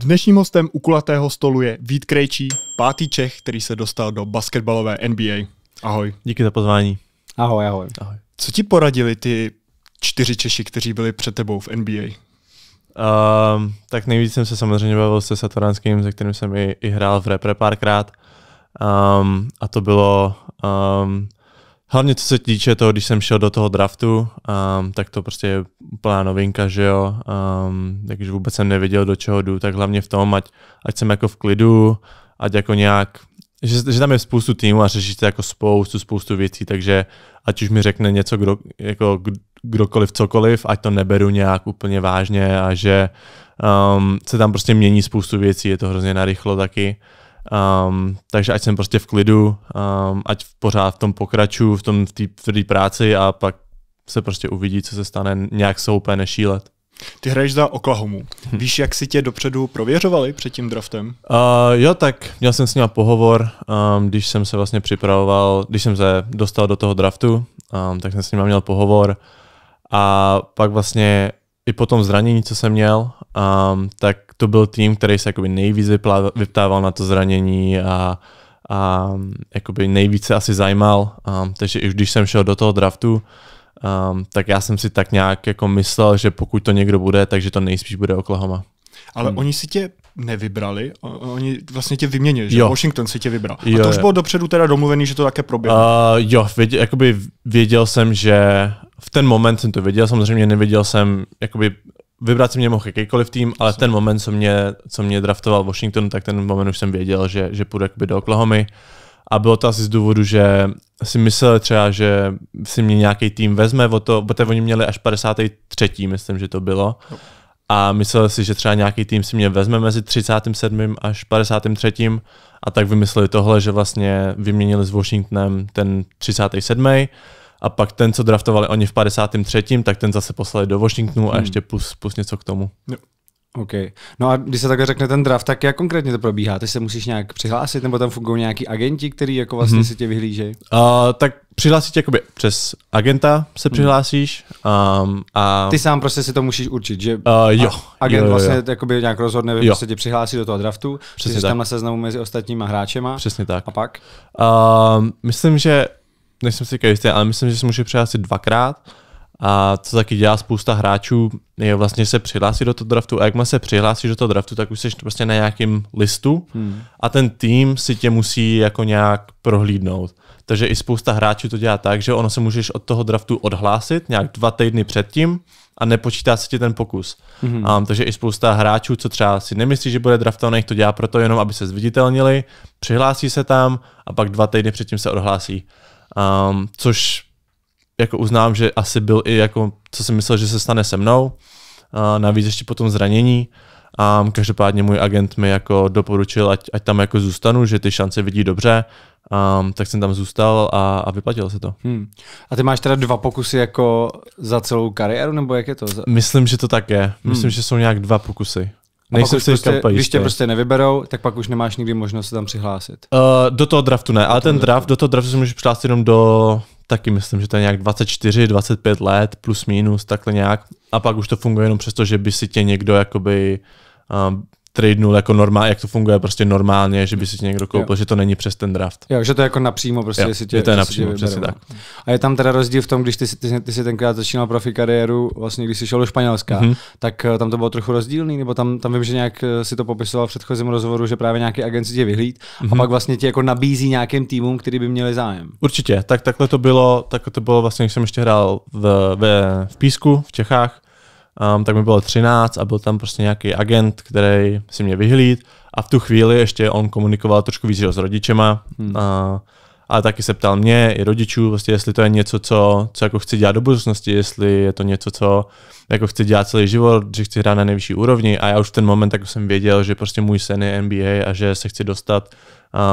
Dnešním hostem u kulatého stolu je Vít Krejčí, pátý Čech, který se dostal do basketbalové NBA. Ahoj. Díky za pozvání. Ahoj, ahoj. ahoj. Co ti poradili ty čtyři Češi, kteří byli před tebou v NBA? Uh, ehm, tak nejvíc jsem se samozřejmě bavil se Satoranským, se kterým jsem i, i hrál v repre párkrát. Um, a to bylo um, Hlavně co se týče toho, když jsem šel do toho draftu, um, tak to prostě je úplná novinka, že jo, um, ehm, takže vůbec jsem nevěděl, do čeho jdu, tak hlavně v tom, ať, ať jsem jako v klidu, ať jako nějak, že, že tam je spoustu týmů a řešíte jako spoustu, spoustu věcí, takže ať už mi řekne něco kdo, jako kdokoliv, cokoliv, ať to neberu nějak úplně vážně a že um, se tam prostě mění spoustu věcí, je to hrozně narychlo taky. Um, takže ať jsem prostě v klidu, um, ať pořád v tom pokračuju, v tom v té tvrdé práci a pak se prostě uvidí, co se stane, nějak se úplně nešílet. Ty hraješ za Oklahomu. Hm. Víš, jak si tě dopředu prověřovali před tím draftem? Uh, jo, tak měl jsem s ním pohovor, um, když jsem se vlastně připravoval, když jsem se dostal do toho draftu, um, tak jsem s ním měl pohovor a pak vlastně i po tom zranění, co jsem měl, um, tak to byl tým, který se jakoby nejvíc vyptával na to zranění a, a mm, jakoby nejvíce asi zajímal. Um, takže i když jsem šel do toho draftu, um, tak já jsem si tak nějak jako myslel, že pokud to někdo bude, takže to nejspíš bude Oklahoma. Ale hmm. oni si tě nevybrali, oni vlastně tě vyměnili, že jo. Washington si tě vybral. Jo, a to už jo. dopředu teda domluvený, že to také proběhne. Uh, jo, věděl, jakoby věděl jsem, že v ten moment jsem to věděl, samozřejmě nevěděl jsem, jakoby vybrat si mě mohl jakýkoliv tým, ale ten moment, co mě, co mě draftoval Washington, tak ten moment už jsem věděl, že, že půjde do Oklahoma. A bylo to asi z důvodu, že si myslel, třeba, že si mě nějaký tým vezme o to, protože oni měli až 53. myslím, že to bylo. A myslel si, že třeba nějaký tým si mě vezme mezi 37. až 53. A tak vymysleli tohle, že vlastně vyměnili s Washingtonem ten 37 a pak ten, co draftovali oni v 53., tak ten zase poslali do Washingtonu a hmm. ještě plus, plus něco k tomu. Jo. OK. No a když se takhle řekne ten draft, tak jak konkrétně to probíhá? Ty se musíš nějak přihlásit, nebo tam fungují nějaký agenti, který jako vlastně hmm. si tě vyhlížejí? Uh, tak přihlásit tě jakoby přes agenta se hmm. přihlásíš. Um, a... Ty sám prostě si to musíš určit, že uh, jo, agent jo, jo, jo. vlastně jakoby nějak rozhodne, že se tě přihlásí do toho draftu, Přesně ty jsi tam na seznamu mezi ostatníma hráčema. Přesně tak. A pak? Uh, myslím, že nejsem si jistý, ale myslím, že se může přihlásit dvakrát. A co taky dělá spousta hráčů, je vlastně se přihlásit do toho draftu a má se přihlásíš do toho draftu, tak už jsi prostě na nějakém listu hmm. a ten tým si tě musí jako nějak prohlídnout. Takže i spousta hráčů to dělá tak, že ono se můžeš od toho draftu odhlásit nějak dva týdny předtím a nepočítá se ti ten pokus. Hmm. Um, takže i spousta hráčů, co třeba si nemyslí, že bude draftovaný, to dělá proto jenom, aby se zviditelnili, přihlásí se tam a pak dva týdny předtím se odhlásí. Um, což jako uznám, že asi byl i jako, co jsem myslel, že se stane se mnou. Uh, navíc ještě potom zranění. Um, každopádně můj agent mi jako doporučil, ať, ať tam jako zůstanu, že ty šance vidí dobře, um, tak jsem tam zůstal a, a vyplatilo se to. Hmm. A ty máš teda dva pokusy jako za celou kariéru, nebo jak je to? Myslím, že to tak je. Myslím, hmm. že jsou nějak dva pokusy. Nejsem se prostě, Když tě prostě nevyberou, tak pak už nemáš nikdy možnost se tam přihlásit. Uh, do toho draftu ne, ale ten draft, do toho draftu se můžeš přihlásit jenom do, taky myslím, že to je nějak 24, 25 let, plus minus, takhle nějak. A pak už to funguje jenom přesto, že by si tě někdo jakoby uh, tradenul jako normálně, jak to funguje prostě normálně, že by si někdo koupil, jo. že to není přes ten draft. Jo, že to je jako napřímo prostě, jo, jestli tě, je to je napřímo, přesně tak. No. A je tam teda rozdíl v tom, když ty, ty, ty si tenkrát začínal profi kariéru, vlastně když jsi šel do Španělska, mm-hmm. tak eh, tam to bylo trochu rozdílný, nebo tam, tam vím, že nějak eh, si to popisoval v předchozím rozhovoru, že právě nějaké agenci tě vyhlíd mm-hmm. a mhm. pak vlastně ti jako nabízí nějakým týmům, který by měli zájem. Určitě, tak takhle to bylo, tak to bylo vlastně, když jsem ještě hrál v, v, v Písku v Čechách, um, tak mi bylo 13 a byl tam prostě nějaký agent, který si mě vyhlíd a v tu chvíli ještě on komunikoval trošku víc s rodičema hmm. a, a taky se ptal mě i rodičů, prostě jestli to je něco, co, co jako chci dělat do budoucnosti, jestli je to něco, co jako chci dělat celý život, že chci hrát na nejvyšší úrovni a já už v ten moment jako jsem věděl, že prostě můj sen je NBA a že se chci dostat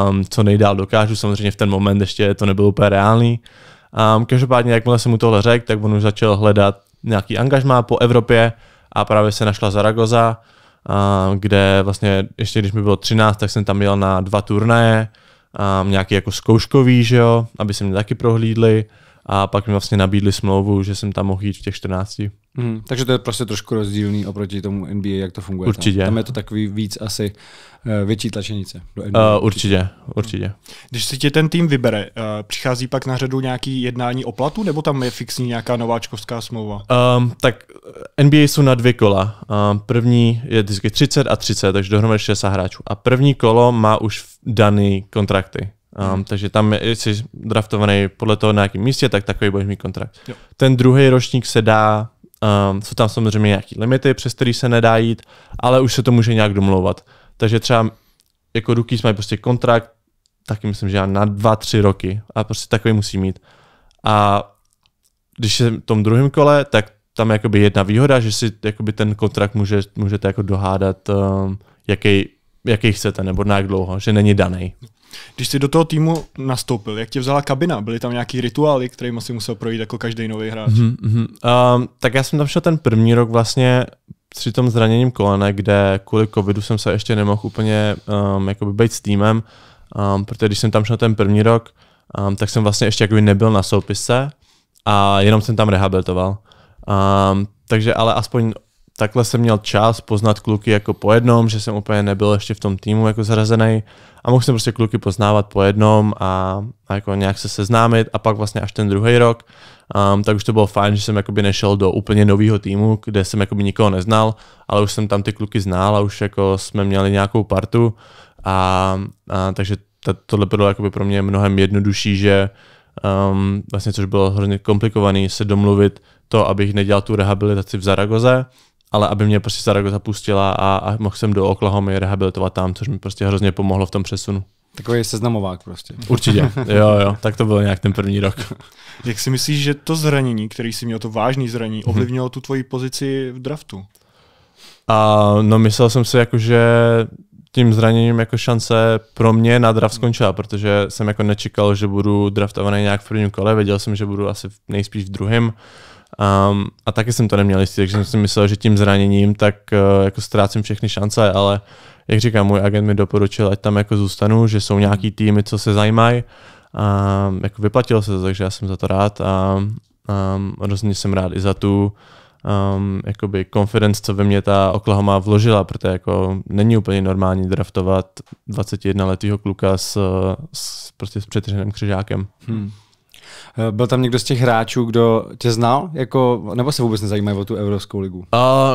um, co nejdál dokážu, samozřejmě v ten moment ještě to nebylo úplně reálný. Um, každopádně, jakmile jsem mu tohle řekl, tak on už začal hledat nějaký angažmá po Evropě a právě se našla Zaragoza, kde vlastně ještě když mi bylo 13, tak jsem tam jel na dva turnaje, nějaký jako zkouškový, že jo, aby se mě taky prohlídli a pak mi vlastně nabídli smlouvu, že jsem tam mohl jít v těch 14. Hmm, takže to je prostě trošku rozdílný oproti tomu NBA, jak to funguje. Určitě. Tam, tam je to takový víc asi uh, větší tlačenice. Do NBA. Uh, eh, určitě, určitě. Když si tě ten tým vybere, uh, přichází pak na řadu nějaký jednání o platu, nebo tam je fixní nějaká nováčkovská smlouva? Um, tak NBA jsou na dvě kola. Um, první je vždycky 30 a 30, takže dohromady 60 hráčů. A první kolo má už daný kontrakty. Um, takže tam, je jsi draftovaný podle toho, na jakém místě, tak takový budeš mít kontrakt. Jo. Ten druhý ročník se dá Um, jsou tam samozřejmě nějaké limity, přes který se nedá jít, ale už se to může nějak domlouvat. Takže třeba jako rookies mají prostě kontrakt, taky myslím, že já na dva, tři roky a prostě takový musí mít. A když je v tom druhém kole, tak tam je jakoby jedna výhoda, že si jakoby ten kontrakt může, můžete jako dohádat, um, ehm, jaký, jaký chcete, nebo na jak dlouho, že není daný. Když jsi do toho týmu nastoupil, jak tě vzala kabina? Byly tam nějaký rituály, které si musel projít jako každý nový hráč? Mm-hmm. Um, tak já jsem tam šel ten první rok vlastně při tom zraněním kolene, kde kvůli covidu jsem se ještě nemohl úplně um, jakoby být s týmem, um, protože když jsem tam šel ten první rok, um, tak jsem vlastně ještě jakoby nebyl na soupise a jenom jsem tam rehabilitoval. Um, takže ale aspoň takhle jsem měl čas poznat kluky jako po jednom, že jsem úplně nebyl ještě v tom týmu jako zarazený a mohl jsem prostě kluky poznávat po jednom a, a jako nějak se seznámit a pak vlastně až ten druhý rok, um, tak už to bylo fajn, že jsem jakoby nešel do úplně nového týmu, kde jsem jakoby nikoho neznal, ale už jsem tam ty kluky znal a už jako jsme měli nějakou partu a, a takže tohle bylo jakoby pro mě mnohem jednodušší, že um, vlastně což bylo hrozně komplikovaný se domluvit to, abych nedělal tu rehabilitaci v Zaragoze, ale aby mě prostě Zaragoza pustila a, a mohl jsem do Oklahoma rehabilitovat tam, což mi prostě hrozně pomohlo v tom přesunu. Takový seznamovák prostě. Určitě, jo, jo, tak to byl nějak ten první rok. Jak si myslíš, že to zranění, který si měl, to vážný zranění, mhm. ovlivnilo tu tvoji pozici v draftu? A, no myslel jsem si, jako, že tím zraněním jako šance pro mě na draft skončila, protože jsem jako nečekal, že budu draftovaný nějak v prvním kole, věděl jsem, že budu asi nejspíš v druhém Um, a taky jsem to neměl jistý, takže jsem si myslel, že tím zraněním tak uh, jako ztrácím všechny šance, ale jak říkám, můj agent mi doporučil, ať tam jako zůstanu, že jsou nějaký týmy, co se zajímají. Um, jako vyplatilo se to, takže já jsem za to rád a um, rozhodně jsem rád i za tu um, jakoby confidence, co ve mě ta Oklahoma vložila, protože jako není úplně normální draftovat 21-letého kluka s, s, prostě s přetřeným křižákem. Hmm. Eh, byl tam někdo z těch hráčů, kdo tě znal, jako, nebo se vůbec nezajímají o tu Evropskou ligu?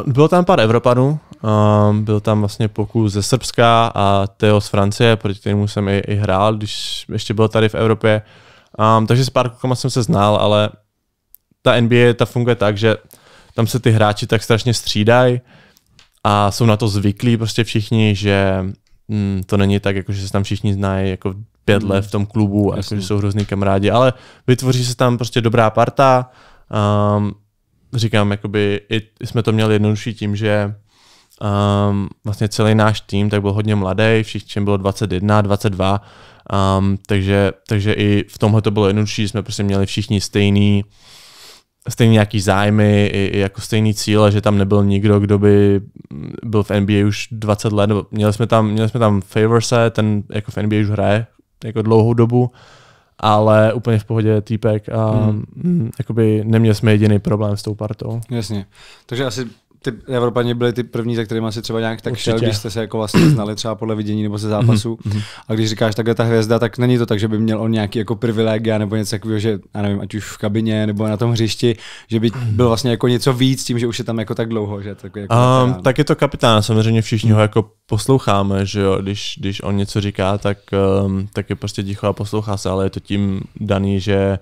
Uh, bylo tam pár Evropanů, uh, byl tam vlastně pokus ze Srbska a Teo z Francie, proti kterému jsem i, i hrál, když ještě byl tady v Evropě. Um, takže s pár klukama jsem se znal, ale ta NBA ta funguje tak, že tam se ty hráči tak strašně střídají a jsou na to zvyklí prostě všichni, že mm, to není tak, jako, že se tam všichni znají jako pět hmm. let v tom klubu, jako, Jasně. jakože jsou hrozný kamarádi, ale vytvoří se tam prostě dobrá parta. Um, říkám, jakoby i, jsme to měli jednodušší tím, že um, vlastně celý náš tým tak byl hodně mladý, všichni bylo 21, 22, um, takže, takže i v tomhle to bylo jednodušší, jsme prostě měli všichni stejný stejný nějaký zájmy, i, i jako stejný cíle, že tam nebyl nikdo, kdo by byl v NBA už 20 let. Měli jsme tam, měli jsme tam Favorse, ten jako v NBA už hraje jako dlouhou dobu, ale úplně v pohodě týpek a hmm. jakoby neměl jsme jediný problém s tou partou. Jasně. Takže asi ty Evropani byli ty první, za kterými asi třeba nějak tak Určitě. šel, když jste se jako vlastně znali třeba podle vidění nebo se mhm, zápasů. Mm-hmm. A když říkáš takhle ta hvězda, tak není to tak, že by měl on nějaký jako privilegia nebo něco takového, že já nevím, ať už v kabině nebo na tom hřišti, že by mhm. byl vlastně jako něco víc tím, že už je tam jako tak dlouho. Že tak, jako um, tak je to kapitán, samozřejmě všichni ho mhm. jako posloucháme, že jo, když, když on něco říká, tak, um, tak je prostě ticho a poslouchá se, ale je to tím daný, že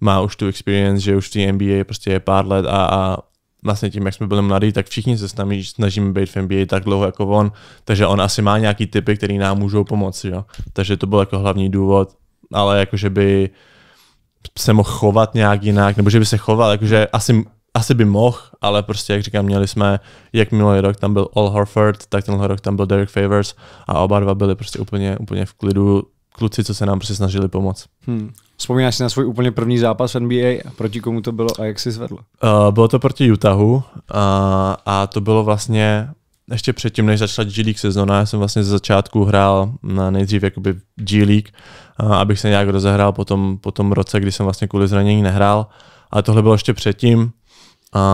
má už tu experience, že už v té NBA prostě je pár let a, a vlastně tím, jak jsme byli mladí, tak všichni se snažíme být v NBA tak dlouho jako on, takže on asi má nějaký typy, které nám můžou pomoci, jo. Takže to byl jako hlavní důvod, ale jakože by se mohl chovat nějak jinak, nebo že by se choval, jakože asi, asi by mohl, ale prostě, jak říkám, měli jsme, jak minulý rok tam byl All Horford, tak tenhle rok tam byl Derek Favors a oba dva byli prostě úplně, úplně v klidu, kluci, co se nám prostě snažili pomoct. Hmm. Vzpomínáš si na svůj úplně první zápas v NBA? Proti komu to bylo a jak jsi zvedl? Uh, bylo to proti Utahu uh, a to bylo vlastně ještě předtím, než začala G League sezóna, já jsem vlastně ze začátku hrál na nejdřív jakoby G League, uh, abych se nějak rozehrál po tom, po tom roce, kdy jsem vlastně kvůli zranění nehrál. A tohle bylo ještě předtím,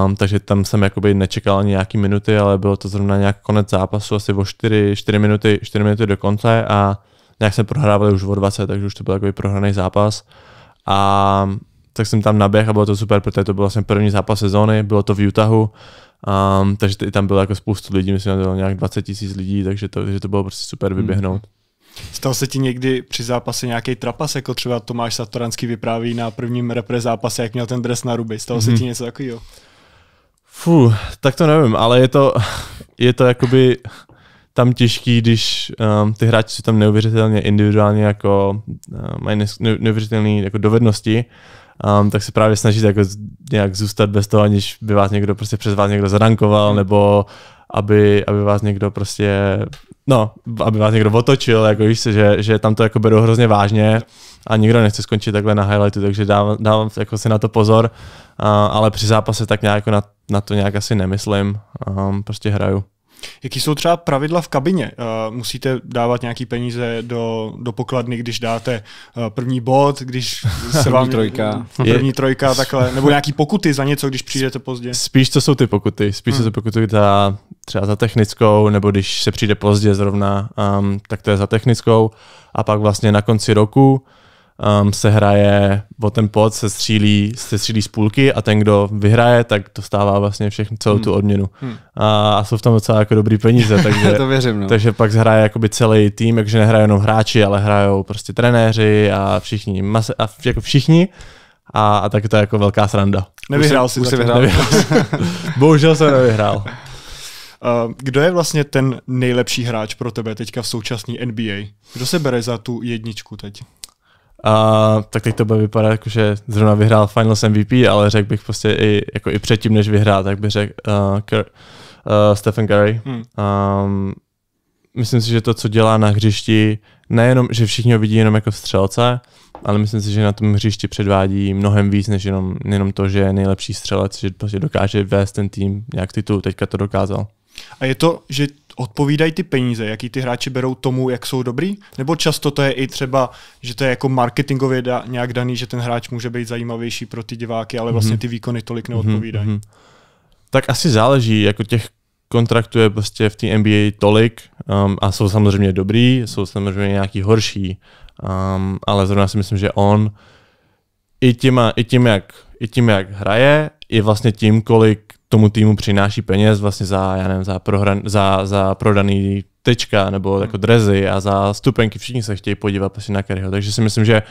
Um, takže tam jsem jakoby nečekal ani nějaký minuty, ale bylo to zrovna nějak konec zápasu, asi o 4, 4 minuty, 4 minuty do konce a nějak jsme prohrávali už o 20, takže už to byl takový prohraný zápas. A tak jsem tam naběhl a bylo to super, protože to byl vlastně první zápas sezóny, bylo to v Utahu, um, takže i tam bylo jako spoustu lidí, myslím, že bylo nějak 20 tisíc lidí, takže to, že to bylo prostě super hmm. vyběhnout. Hmm. Stal se ti někdy při zápase nějaký trapas, jako třeba Tomáš Satoranský vypráví na prvním repre zápase, jak měl ten dres na ruby. Stalo se ti hmm. něco takového? Fu, tak to nevím, ale je to, je to jakoby, tam těžký, když um, ty hráči jsou tam neuvěřitelně individuálně jako uh, mají neuvěřitelné jako dovednosti, um, tak se právě snažíte jako nějak zůstat bez toho, aniž by vás někdo prostě přes vás někdo zadankoval, hmm. nebo aby, aby vás někdo prostě, no, aby vás někdo otočil, jako víš se, že, že tam to jako berou hrozně vážně a nikdo nechce skončit takhle na highlightu, takže dávám, dávám jako si na to pozor, uh, ale při zápase tak nějak jako na, na to nějak asi nemyslím, um, prostě hraju. Jaký jsou třeba pravidla v kabině? Eh, musíte dávat nějaký peníze do, do pokladny, když dáte eh, první bod, když se vám... trojka. První je... trojka, takhle. Nebo nějaký pokuty za něco, když přijdete pozdě? Spíš to jsou ty pokuty. Spíš hmm. to jsou pokuty za, třeba za technickou, nebo když se přijde pozdě zrovna, um, tak to je za technickou. A pak vlastně na konci roku um, se hraje o ten pod, se střílí, se střílí z půlky a ten, kdo vyhraje, tak to stává vlastně všechny, celou hmm. tu odměnu. Hmm. A, a jsou v tom docela jako dobrý peníze, takže, to věřím, no. takže pak hraje jakoby celý tým, takže nehrají jenom hráči, ale hrajou prostě trenéři a všichni, mas, a jako všichni. A, a tak to je jako velká sranda. Nevyhrál jsi, už jsi vyhrál. nevyhrál. Bohužel jsem nevyhrál. Kdo je vlastně ten nejlepší hráč pro tebe teďka v současné NBA? Kdo se bere za tu jedničku teď? A tak teď to bude vypadat jako, že zrovna vyhrál Finals MVP, ale řekl bych prostě i, jako i předtím, než vyhrál, tak bych řekl uh, uh, Stephen Curry. Hmm. Um, myslím si, že to, co dělá na hřišti, nejenom, že všichni ho vidí jenom jako střelce, ale myslím si, že na tom hřišti předvádí mnohem víc, než jenom, jenom to, že je nejlepší střelec, že prostě dokáže vést ten tým nějak titul, teďka to dokázal. A je to, že odpovídají ty peníze, jaký ty hráči berou tomu, jak jsou dobrý? Nebo často to je i třeba, že to je jako marketingově da, nějak daný, že ten hráč může být zajímavější pro ty diváky, ale vlastně mhm. ty výkony tolik mhm, neodpovídají? Mm-hmm. Tak asi záleží, jako těch kontraktů je prostě v té NBA tolik um, a jsou samozřejmě dobrý, jsou samozřejmě nějaký horší, um, ale zrovna si myslím, že on i tím, i tím, jak, i tím, jak hraje, i vlastně tím, kolik tomu týmu přináší peněz vlastně za, já nevím, za, prohran, za, za prodaný tečka nebo hmm. jako drezy a za stupenky všichni se chtějí podívat asi prostě na Kerryho. Takže si myslím, že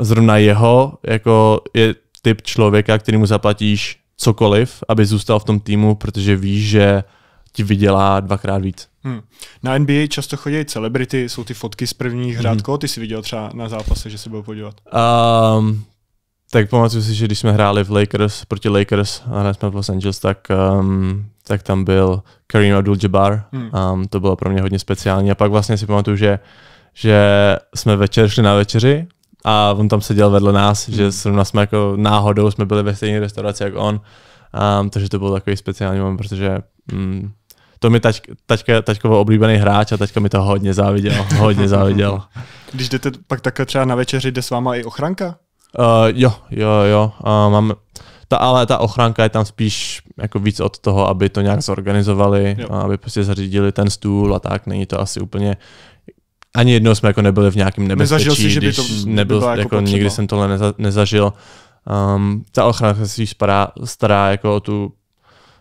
zrovna jeho jako je typ člověka, který mu zaplatíš cokoliv, aby zůstal v tom týmu, protože víš, že ti vydělá dvakrát víc. Hmm. Na NBA často chodí celebrity, jsou ty fotky z prvních hrát. Hmm. ty jsi viděl třeba na zápase, že se byl podívat? Um, tak pamatuju si, že když jsme hráli v Lakers, proti Lakers, a hráli jsme v Los Angeles, tak, um, tak tam byl Kareem Abdul-Jabbar. Hmm. Um, to bylo pro mě hodně speciální. A pak vlastně si pamatuju, že, že jsme večer šli na večeři a on tam seděl vedle nás, hmm. že zrovna jsme jako náhodou jsme byli ve stejné restauraci jako on. Um, takže to byl takový speciální moment, protože um, to mi tač, tačka, tačkovo oblíbený hráč a tačka mi to hodně záviděl, hodně záviděl. Když jdete pak takhle třeba na večeři, jde s váma i ochranka? Uh, jo, jo, jo. Uh, mám, ta, ale ta ochránka je tam spíš jako víc od toho, aby to nějak zorganizovali, jo. aby prostě zařídili ten stůl a tak. Není to asi úplně ani jednou jsme jako nebyli v nějakém nebezpečí, Nezažil si, že by to nebyl, jako, jako nikdy jsem tohle neza, nezažil. Um, ta ochrana se spíš stará, stará jako o tu,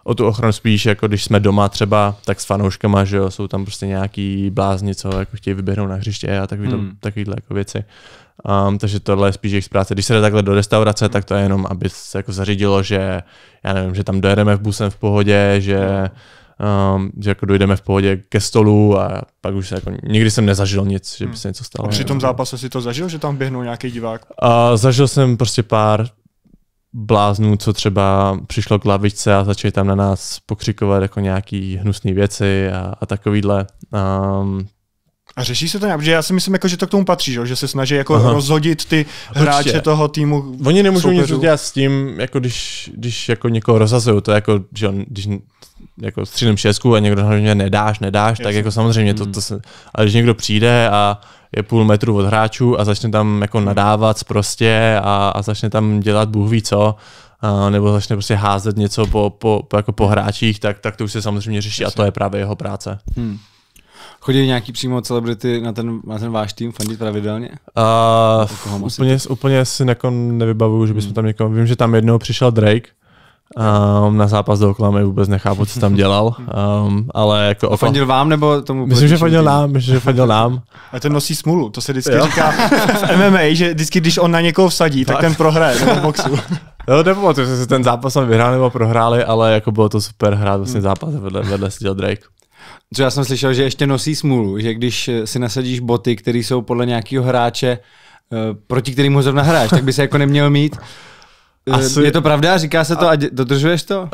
o tu ochranu spíš, jako když jsme doma třeba, tak s fanouškama, že jo, jsou tam prostě nějaký blázni, co jako chtějí vyběhnout na hřiště a takový hmm. to, takovýhle jako věci. Um, takže tohle je spíš jejich práce. Když se jde takhle do restaurace, tak to je jenom, aby se jako zařídilo, že já nevím, že tam dojedeme v busem v pohodě, že, um, že jako dojdeme v pohodě ke stolu a pak už se jako, nikdy jsem nezažil nic, že by hmm. se něco stalo. A při tom zápase si to zažil, že tam běhnul nějaký divák? Uh, zažil jsem prostě pár bláznů, co třeba přišlo k lavičce a začali tam na nás pokřikovat jako nějaký hnusné věci a, a takovýhle. Um, a řeší se to nějak, protože já si myslím, jako, že to k tomu patří, že, se snaží jako Aha. rozhodit ty hráče Určitě. toho týmu. Oni nemůžou nic udělat s tím, jako když, když jako někoho rozhazují, to je jako, že on, když jako střílím šestku a někdo hlavně nedáš, nedáš, Jasně. tak jako samozřejmě to, to hmm. se, ale když někdo přijde a je půl metru od hráčů a začne tam jako hmm. nadávat prostě a, a začne tam dělat bůh ví co, a, nebo začne prostě házet něco po, po, po, jako po hráčích, tak, tak to už se samozřejmě řeší Jasně. a to je právě jeho práce. Hmm. Chodí nějaký přímo celebrity na ten, na ten váš tým fandit pravidelně? Uh, úplně, si úplně si jako nevybavuju, že bychom hmm. tam někoho... Vím, že tam jednou přišel Drake, Um, na zápas do Oklamy vůbec nechápu, co tam dělal, hmm. um, ale jako... Oko... Fandil vám nebo tomu Myslím, že fandil nám, myslím, že fandil nám. A ten nosí smůlu, to se vždycky jo? říká v MMA, že vždycky, když on na někoho vsadí, tak, tak ten prohraje nebo v boxu. No, že se ten zápas jsme vyhráli nebo prohráli, ale jako bylo to super hrát vlastně hmm. zápas vedle, vedle si Drake. Co já jsem slyšel, že ještě nosí smůlu, že když eh, si nasadíš boty, které jsou podle nějakého hráče, eh, proti ho zrovna hráš, tak by se jako neměl mít. Eh, asi, je to pravda? Říká se to a, a dodržuješ to? Uh,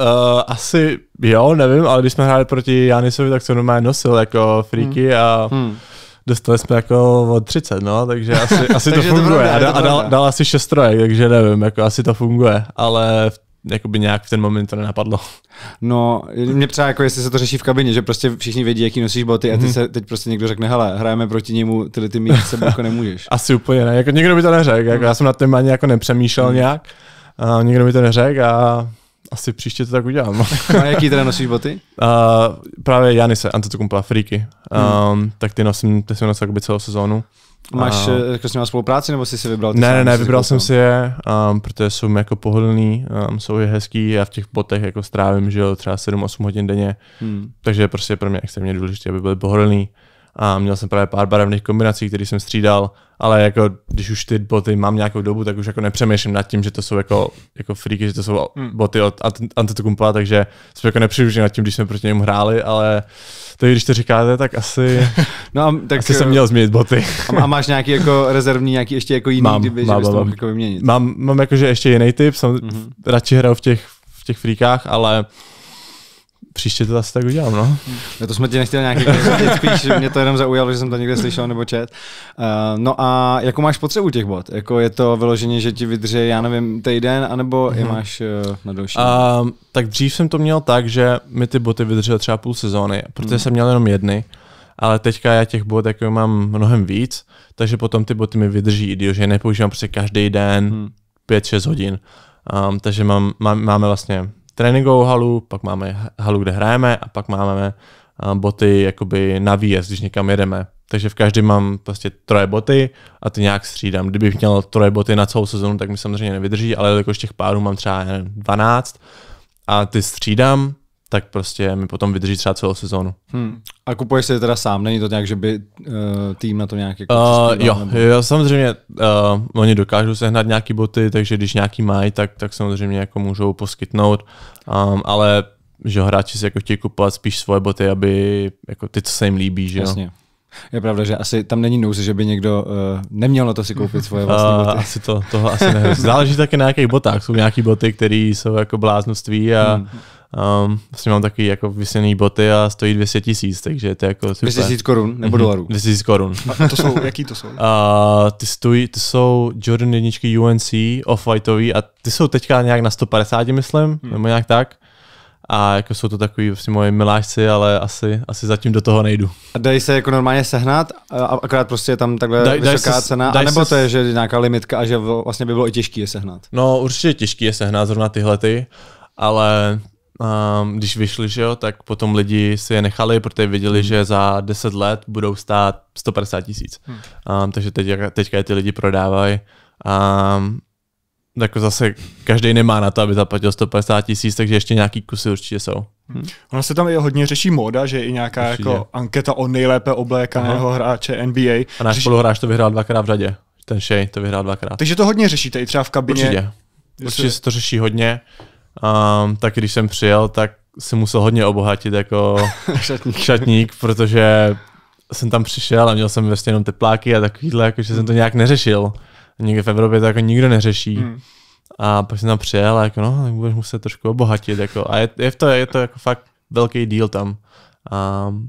asi jo, nevím, ale když jsme hráli proti Janisovi, tak jsem normálně nosil jako fríky hmm. a hmm. dostali jsme jako od 30, no, takže asi, asi takže to funguje. To pravda, a, dal, dal asi 6 trojek, takže nevím, jako asi to funguje, ale v jakoby nějak v ten moment to nenapadlo. No, mě třeba jako jestli se to řeší v kabině, že prostě všichni vědí, jaký nosíš boty a ty mhm. se teď prostě někdo řekne, hele, hrajeme proti němu, tyhle ty mít se jako nemůžeš. Asi úplně ne, jako někdo by to neřekl, jako já jsem na tom ani jako nepřemýšlel hmm. nějak, a někdo by to neřekl a asi příště to tak udělám. a jaký teda nosíš boty? Uh, právě Janise, Antetokumpa, Afriky. Mhm. Um, hmm. Tak ty nosím, ty jsem nosil celou sezónu. Máš eh, jako s nimi spolupráci, nebo jsi si vybral? Ty ne, ne, ne, vybral jsem si je, um, protože jsou jako pohodlný, um, jsou je hezký, já v těch botech jako strávím, že jo, třeba 7-8 hodin denně, hmm. takže prostě pro mě extrémně důležité, aby byly pohodlný a měl jsem právě pár barevných kombinací, které jsem střídal, ale jako když už ty boty mám nějakou dobu, tak už jako nepřemýšlím nad tím, že to jsou jako, jako freaky, že to jsou hmm. boty od Antetokumpa, takže jsem jako nepřiružil nad tím, když jsme proti němu hráli, ale to když to říkáte, tak asi, no a, tak asi jsem eh, měl změnit boty. a máš nějaký jako rezervní, nějaký ještě jako jiný, mám, kdyby, mám, že mám, to jako vyměnit? Mám, mám jakože ještě jiný typ, jsem mm-hmm. radši hrál v těch, v těch freakách, ale příště to asi tak udělám, no. no to jsme ti nechtěli nějaký jako spíš mě to jenom zaujalo, že jsem to někde slyšel nebo čet. Uh, no a jako máš potřebu těch bod? Jako je to vyloženě, že ti vydrží. já nevím, týden, anebo mm-hmm. je mhm. máš uh, na další? Uh, tak dřív jsem to měl tak, že mi ty boty vydržely třeba půl sezóny, protože mm. jsem měl jenom jedny ale teďka já těch bot jako mám mnohem víc, takže potom ty boty mi vydrží, i když je nepoužívám prostě každý den mm. 5-6 hodin. Um, takže mám, mám, máme vlastně tréninkovou halu, pak máme halu, kde hrajeme a pak máme eh, boty jakoby na výjezd, když někam jedeme. Takže v každém mám prostě troje boty a ty nějak střídám. Kdybych měl troje boty na celou sezonu, tak mi samozřejmě nevydrží, ale jakož těch párů mám třeba 12 a ty střídám tak prostě mi potom vydrží třeba celou sezónu. Hmm. A kupuješ si je teda sám, není to nějak, že by uh, tým na to nějak jako uh, jo, nebo... jo, samozřejmě, uh, oni dokážou sehnat nějaký boty, takže když nějaký mají, tak, tak samozřejmě jako můžou poskytnout, um, ale že hráči si jako chtějí kupovat spíš svoje boty, aby jako ty, co se jim líbí, že jo. Jasně. Je pravda, že asi tam není nouze, že by někdo uh, neměl na to si koupit svoje vlastní boty. Uh, asi to, toho asi ne. Záleží také na nějakých botách. Jsou nějaké boty, které jsou jako bláznoství a, hmm. Um, vlastně mám takový jako vysněný boty a stojí 200 tisíc, takže to je jako super. 200 tisíc korun nebo mhm. dolarů? 200 tisíc korun. A to jsou, jaký to jsou? Uh, ty, stojí, to jsou Jordan jedničky UNC, off-whiteový a ty jsou teďka nějak na 150, myslím, hmm. nebo nějak tak. A jako jsou to takový vlastně moje miláčci, ale asi, asi zatím do toho nejdu. A dají se jako normálně sehnat, akorát prostě je tam takhle daj, vysoká se, cena, nebo se, to je že nějaká limitka a že vlastně by bylo i těžké je sehnat? No určitě těžké je sehnat zrovna tyhle ty, ale um, když vyšli, že jo, tak potom lidi si je nechali, protože věděli, hmm. že za 10 let budou stát 150 tisíc. Hmm. Um, takže teď, teďka je ty lidi prodávají. Um, jako zase každý nemá na to, aby zaplatil 150 tisíc, takže ještě nějaký kusy určitě jsou. Hmm. Ono se tam i hodně řeší móda, že i nějaká určitě. jako anketa o nejlépe oblékaného Aha. hráče NBA. A náš řeší... spoluhráč to vyhrál dvakrát v řadě. Ten Shea to vyhrál dvakrát. Takže to hodně řešíte i třeba v kabině. Určitě. Určitě se to řeší hodně. Um, tak když jsem přijel, tak jsem musel hodně obohatit jako šatník. šatník, protože jsem tam přišel a měl jsem vlastně jenom tepláky a takovýhle, jako, že jsem to hmm. nějak neřešil. Někde v Evropě to jako nikdo neřeší. Hmm. A pak jsem tam přijel a jako, no, budeš muset trošku obohatit. Jako. A je, je, to, je to jako fakt velký díl tam. Um,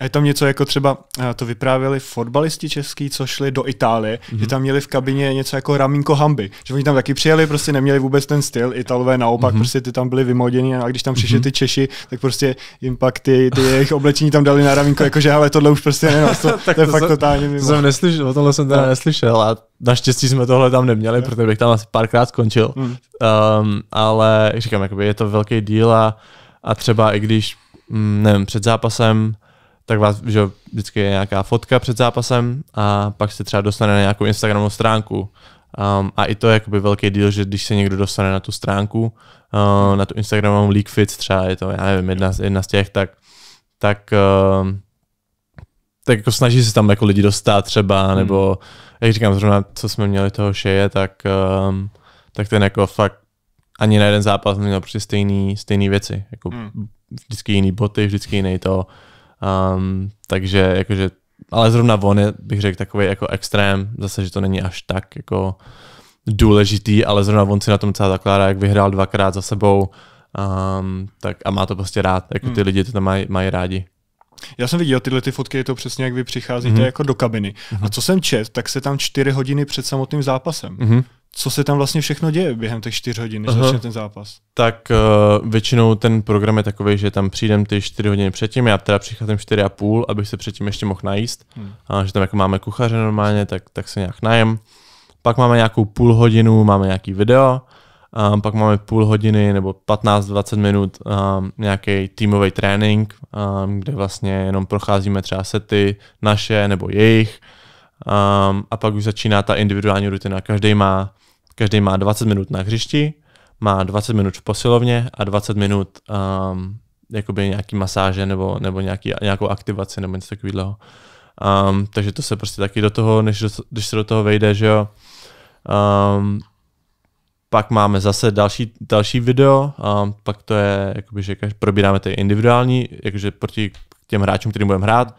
a je tam něco jako třeba, eh, to vyprávěli fotbalisti český, co šli do Itálie, mm-hmm. že tam měli v kabině něco jako ramínko hamby. Že oni tam taky přijeli, prostě neměli vůbec ten styl, Italové naopak, mm-hmm. prostě ty tam byli vymoděni a když tam přišli mm-hmm. ty Češi, tak prostě jim pak ty, ty jejich oblečení tam dali na ramínko, jakože ale tohle už prostě nenos, to, to, je to fakt jsem, totálně mimo. To jsem neslyšel, o tomhle jsem teda no. neslyšel a naštěstí jsme tohle tam neměli, no. protože bych tam asi párkrát skončil. Mm. Um, ale jak říkám, jakoby je to velký díl a, a třeba i když, mm, nevím, před zápasem tak vás že vždycky je nějaká fotka před zápasem a pak se třeba dostane na nějakou Instagramovou stránku. Um, a i to je jakoby velký díl, že když se někdo dostane na tu stránku, uh, na tu Instagramovou League Fit, třeba je to, já nevím, jedna, jedna z těch, tak, tak, uh, tak jako snaží se tam jako lidi dostat třeba, hmm. nebo jak říkám, zrovna co jsme měli toho šeje, tak, um, tak ten jako fakt ani na jeden zápas neměl prostě stejný, stejný věci. Jako hmm. Vždycky jiný boty, vždycky jiný to. Um, takže jakože, ale zrovna on je, bych řekl, takový jako extrém, zase, že to není až tak jako důležitý, ale zrovna on si na tom celá zakládá, jak vyhrál dvakrát za sebou, um, tak a má to prostě rád, jako ty mm. lidi to tam mají, mají rádi. Já jsem viděl tyhle ty fotky, je to přesně jak vy přicházíte mm-hmm. jako do kabiny. Mm-hmm. A mhm. co jsem čet, tak se tam čtyři hodiny před samotným zápasem. Mm-hmm co se tam vlastně všechno děje během těch čtyř hodin, než začne ten zápas? Tak uh, většinou ten program je takový, že tam přijdem ty čtyři hodiny předtím, já teda přicházím čtyři a půl, abych se předtím ještě mohl najíst, hmm. a že tam jako máme kuchaře normálně, tak, tak se nějak najem. Pak máme nějakou půl hodinu, máme nějaký video, um, pak máme půl hodiny nebo 15-20 minut um, nějaký týmový trénink, um, kde vlastně jenom procházíme třeba sety naše nebo jejich, Um, a pak už začíná ta individuální rutina. Každý má Každý má 20 minut na hřišti, má 20 minut v posilovně a 20 minut um, jakoby nějaký masáže nebo, nebo nějaký, nějakou aktivaci nebo něco takového. Um, takže to se prostě taky do toho, než do, když se do toho vejde, že jo. Um, pak máme zase další, další video, um, pak to je, jakoby, že probíráme ty individuální, jakože proti těm hráčům, kterým budeme hrát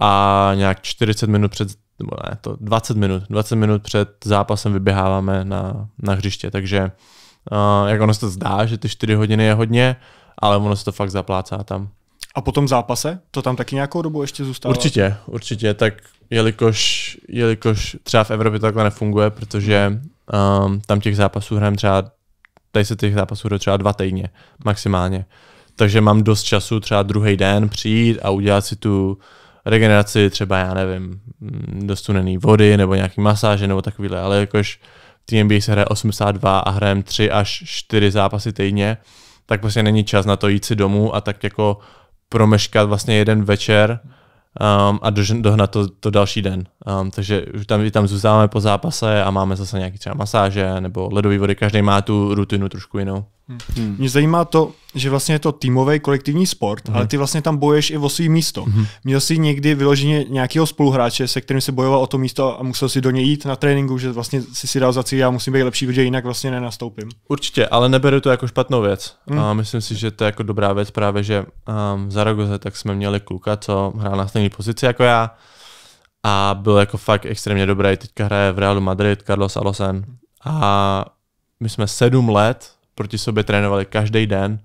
a nějak 40 minut před nebo ne, to 20 minut, 20 minut před zápasem vyběháváme na, na hřiště, takže uh, jak ono se to zdá, že ty 4 hodiny je hodně, ale ono se to fakt zaplácá tam. A po tom zápase? To tam taky nějakou dobu ještě zůstává? Určitě, určitě, tak jelikož, jelikož třeba v Evropě to takhle nefunguje, protože um, tam těch zápasů hrajeme třeba, tady se těch zápasů hraje třeba dva týdně maximálně. Takže mám dost času třeba druhý den přijít a udělat si tu regeneraci třeba, já nevím, mm, dostunený vody nebo nějaký masáže nebo takovýhle, ale jakož v NBA se hraje 82 a hrajeme 3 až 4 zápasy týdně, tak prostě není čas na to jít si domů a tak jako promeškat vlastně jeden večer um, a do, dohnat to, to další den. Um, takže tam, tam zůstáváme po zápase a máme zase nějaký třeba masáže nebo ledové vody, každý má tu rutinu trošku jinou. Hmm. Mě zajímá to, že vlastně je to týmový kolektivní sport, hmm. ale ty vlastně tam bojuješ i o svý místo. Hmm. Měl jsi někdy vyloženě nějakého spoluhráče, se kterým se bojoval o to místo a musel si do něj jít na tréninku, že vlastně si si dal za cíl, já musím být lepší, protože jinak vlastně nenastoupím. Určitě, ale neberu to jako špatnou věc. Hmm. A myslím si, že to je jako dobrá věc právě, že um, v Zaragoze tak jsme měli kluka, co hrál na stejné pozici jako já a byl jako fakt extrémně dobrý. Teďka hraje v Realu Madrid, Carlos Alosen. A my jsme sedm let proti sobě trénovali každý den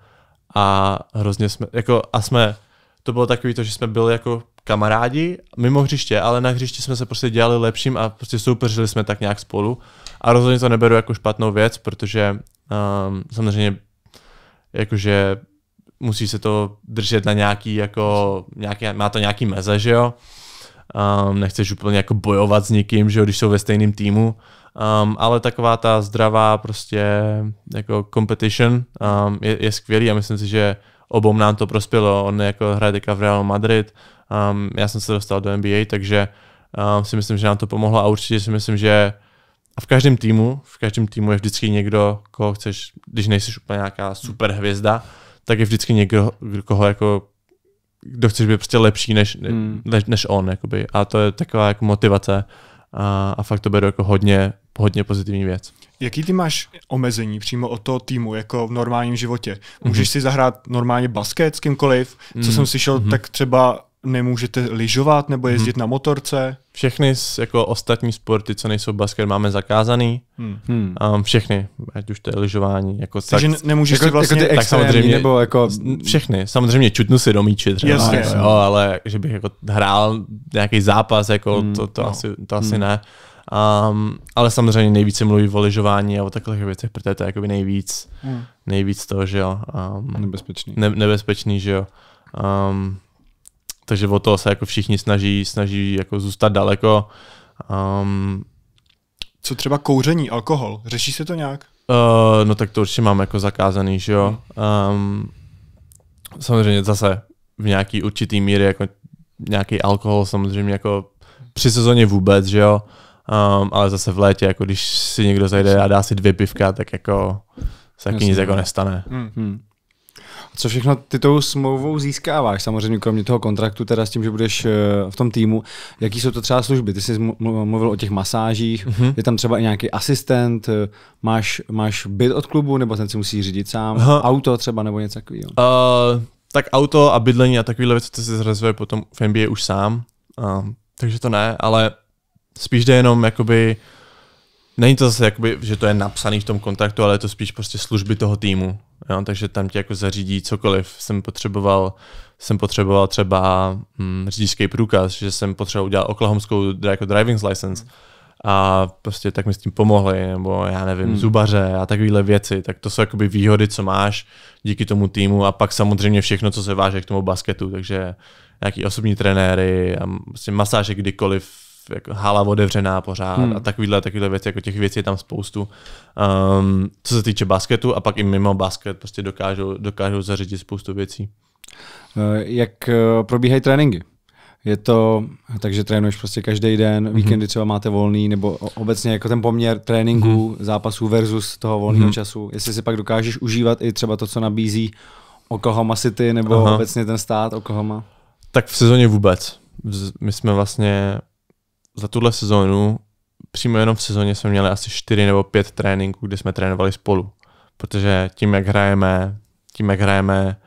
a hrozně jsme, jako a jsme, to bylo takový to, že jsme byli jako kamarádi mimo hřiště, ale na hřišti jsme se prostě dělali lepším a prostě soupeřili jsme tak nějak spolu a rozhodně to neberu jako špatnou věc, protože um, samozřejmě jakože musí se to držet na nějaký jako, nějaký, má to nějaký meze, že jo? Um, nechceš úplně jako bojovat s nikým, že jo, když jsou ve stejném týmu, Um, ale taková ta zdravá prostě jako competition um, je, je skvělý a myslím si, že obou nám to prospělo. On jako hraje teďka v Real Madrid, um, já jsem se dostal do NBA, takže um, si myslím, že nám to pomohlo a určitě si myslím, že a v každém týmu, v každém týmu je vždycky někdo, koho chceš, když nejsi úplně nějaká super hvězda, tak je vždycky někdo, koho jako kdo chceš být prostě lepší než, hmm. než, než on. Jakoby. A to je taková jako motivace a, a fakt to beru jako hodně hodně pozitivní věc. Jaký ty máš omezení přímo od toho týmu, jako v normálním životě? Mhm. Můžeš mm-hmm. si zahrát normálně basket s kýmkoliv? Co mm-hmm. jsem mhm. slyšel, mm-hmm. tak třeba nemůžete lyžovat nebo jezdit mm-hmm. na motorce? Všechny jako ostatní sporty, co nejsou basket, máme zakázaný. Hmm. Um, všechny, ať už to je lyžování. Jako Takže tak, nemůžeš jako, si vlastně... Jako ty tak samozřejmě, nebo jako... Všechny, samozřejmě čutnu si do míči třeba, Jasně. Jo, ale že bych jako hrál nějaký zápas, jako hmm. to, to, no. asi, to asi hmm. ne. Um, ale samozřejmě nejvíce mluví o ližování a o takových věcech, protože to je jakoby nejvíc, hmm. nejvíc to, že jo. Um, nebezpečný. Ne, nebezpečný, že jo. Um, takže o toho se jako všichni snaží, snaží jako zůstat daleko. Um, Co třeba kouření, alkohol? Řeší se to nějak? Uh, no tak to určitě mám jako zakázaný, že jo. Um, samozřejmě zase v nějaký určitý míry jako nějaký alkohol samozřejmě jako při sezóně vůbec, že jo. Um, ale zase v létě, jako když si někdo zajde a dá si dvě pivka, tak jako se taky nic jako nestane. Hmm. Hmm. Co všechno ty tou smlouvou získáváš, samozřejmě kromě toho kontraktu, teda s tím, že budeš eh, v tom týmu, jaký jsou to třeba služby? Ty jsi mluvil o těch masážích, mm-hmm. je tam třeba i nějaký asistent, eh, máš, máš byt od klubu, nebo ten si musí řídit sám, Aha. auto třeba, nebo něco takového? Uh, eh, tak auto a bydlení a takovéhle věci, to se zrazuje potom v NBA už sám, uh, takže to ne, ale spíš jde jenom jakoby, není to zase jakoby, že to je napsaný v tom kontaktu, ale je to spíš prostě služby toho týmu. Jo? Takže tam ti jako zařídí cokoliv. Jsem potřeboval, jsem potřeboval třeba hm, řidičský průkaz, že jsem potřeboval udělat oklahomskou jako driving license a prostě tak mi s tím pomohli, nebo já nevím, hmm. zubaře a takovéhle věci, tak to jsou jakoby výhody, co máš díky tomu týmu a pak samozřejmě všechno, co se váže k tomu basketu, takže nějaký osobní trenéry a prostě masáže kdykoliv jako hala otevřená pořád hmm. a takovýhle, takovýhle věci, jako těch věcí je tam spoustu. Um, co se týče basketu a pak i mimo basket, prostě dokážou, dokážou zařídit spoustu věcí. Eh, jak eh, probíhají tréninky? Je to, takže trénuješ prostě každý den, mhm. víkendy třeba máte volný, nebo obecně jako ten poměr tréninku, hmm. zápasů versus toho volného hmm. času, jestli si pak dokážeš užívat i třeba to, co nabízí Oklahoma City, nebo Aha. obecně ten stát Oklahoma? Tak v sezóně vůbec. My jsme vlastně za tuhle sezónu, přímo jenom v sezóně jsme měli asi 4 nebo 5 tréninků, kde jsme trénovali spolu. Protože tím, jak hrajeme, tím, jak hrajeme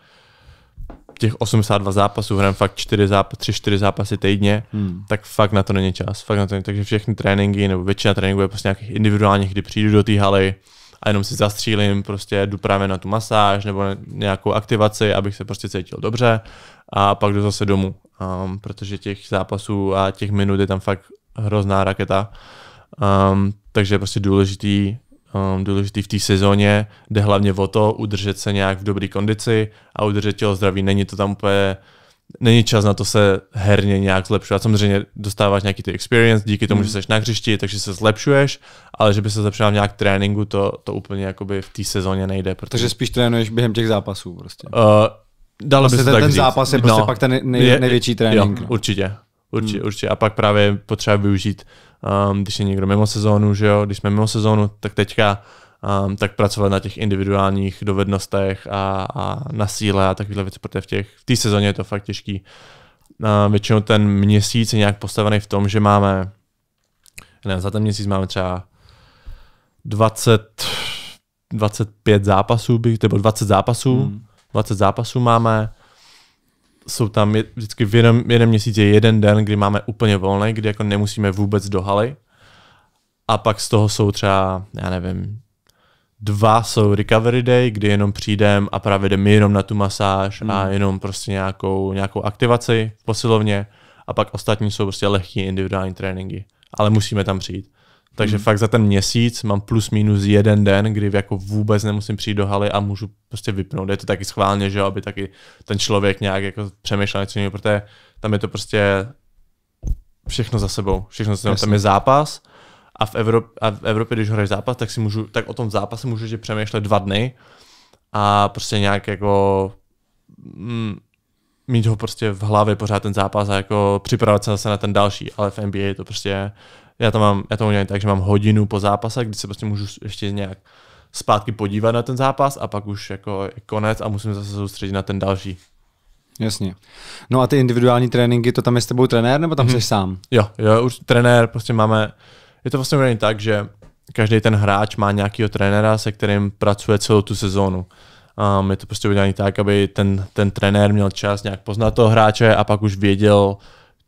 těch 82 zápasů, hrajeme fakt 4 zápas, 3-4 zápasy týdně, hmm. tak fakt na to není čas. Fakt na to není. Takže všechny tréninky nebo většina tréninků je prostě nějakých individuálních, kdy přijdu do té haly a jenom si zastřílím, prostě jdu právě na tu masáž nebo nějakou aktivaci, abych se prostě cítil dobře a pak jdu zase domů um, protože těch zápasů a těch minut je tam fakt hrozná raketa. Um, takže je prostě důležitý, um, důležitý v té sezóně jde hlavně o to udržet se nějak v dobré kondici a udržet tělo zdraví. Není to tam úplně není čas na to se herně nějak zlepšovat. Samozřejmě dostáváš nějaký ty experience díky tomu, hmm. že jsi mm. na hřišti, takže se zlepšuješ, ale že by se zlepšoval nějak tréninku, to, to úplně jakoby v té sezóně nejde. Protože... Takže spíš trénuješ během těch zápasů prostě. Uh, Dalo prostě se ten, ten říct. zápas je prostě no. pak ten nej, je, největší trénink. Jo, no. určitě. Určitě, hmm. určitě. A pak právě potřeba využít, um, když je někdo mimo sezónu, že jo, když jsme mimo sezónu, tak teďka um, tak pracovat na těch individuálních dovednostech a, a na síle a takovéhle věci, protože v té těch, v sezóně je to fakt těžký. Uh, většinou ten měsíc je nějak postavený v tom, že máme, ne, za ten měsíc máme třeba 20, 25 zápasů, bych, nebo 20 zápasů, hmm. 20 zápasů máme, jsou tam je, vždycky v jednom, jednom měsíci jeden den, kdy máme úplně volný, kdy jako nemusíme vůbec do haly. A pak z toho jsou třeba, já nevím, dva jsou recovery day, kdy jenom přijdem a právě jdem jenom na tu masáž hmm. a jenom prostě nějakou, nějakou aktivaci v posilovně a pak ostatní jsou prostě lehké individuální tréninky. Ale musíme tam přijít. Takže hmm. fakt za ten měsíc mám plus minus jeden den, kdy jako vůbec nemusím přijít do haly a můžu prostě vypnout. Je to taky schválně, že aby taky ten člověk nějak jako přemýšlel něco jiného, protože tam je to prostě všechno za sebou. Všechno za sebou. Tam je zápas a v, Evropě, a v Evropě, když hraješ zápas, tak si můžu, tak o tom zápase můžu že přemýšlet dva dny a prostě nějak jako mm, mít ho prostě v hlavě pořád ten zápas a jako připravovat se zase na ten další, ale v NBA je to prostě já to mám, já to mám tak, že mám hodinu po zápase, kdy se prostě můžu ještě nějak zpátky podívat na ten zápas a pak už jako je konec a musím zase soustředit na ten další. Jasně. No a ty individuální tréninky, to tam je s tebou trenér nebo tam hmm. jsi sám? Jo, jo, už trenér, prostě máme, je to vlastně tak, že každý ten hráč má nějakého trenéra, se kterým pracuje celou tu sezónu. Um, je to prostě udělané tak, aby ten, ten trenér měl čas nějak poznat toho hráče a pak už věděl,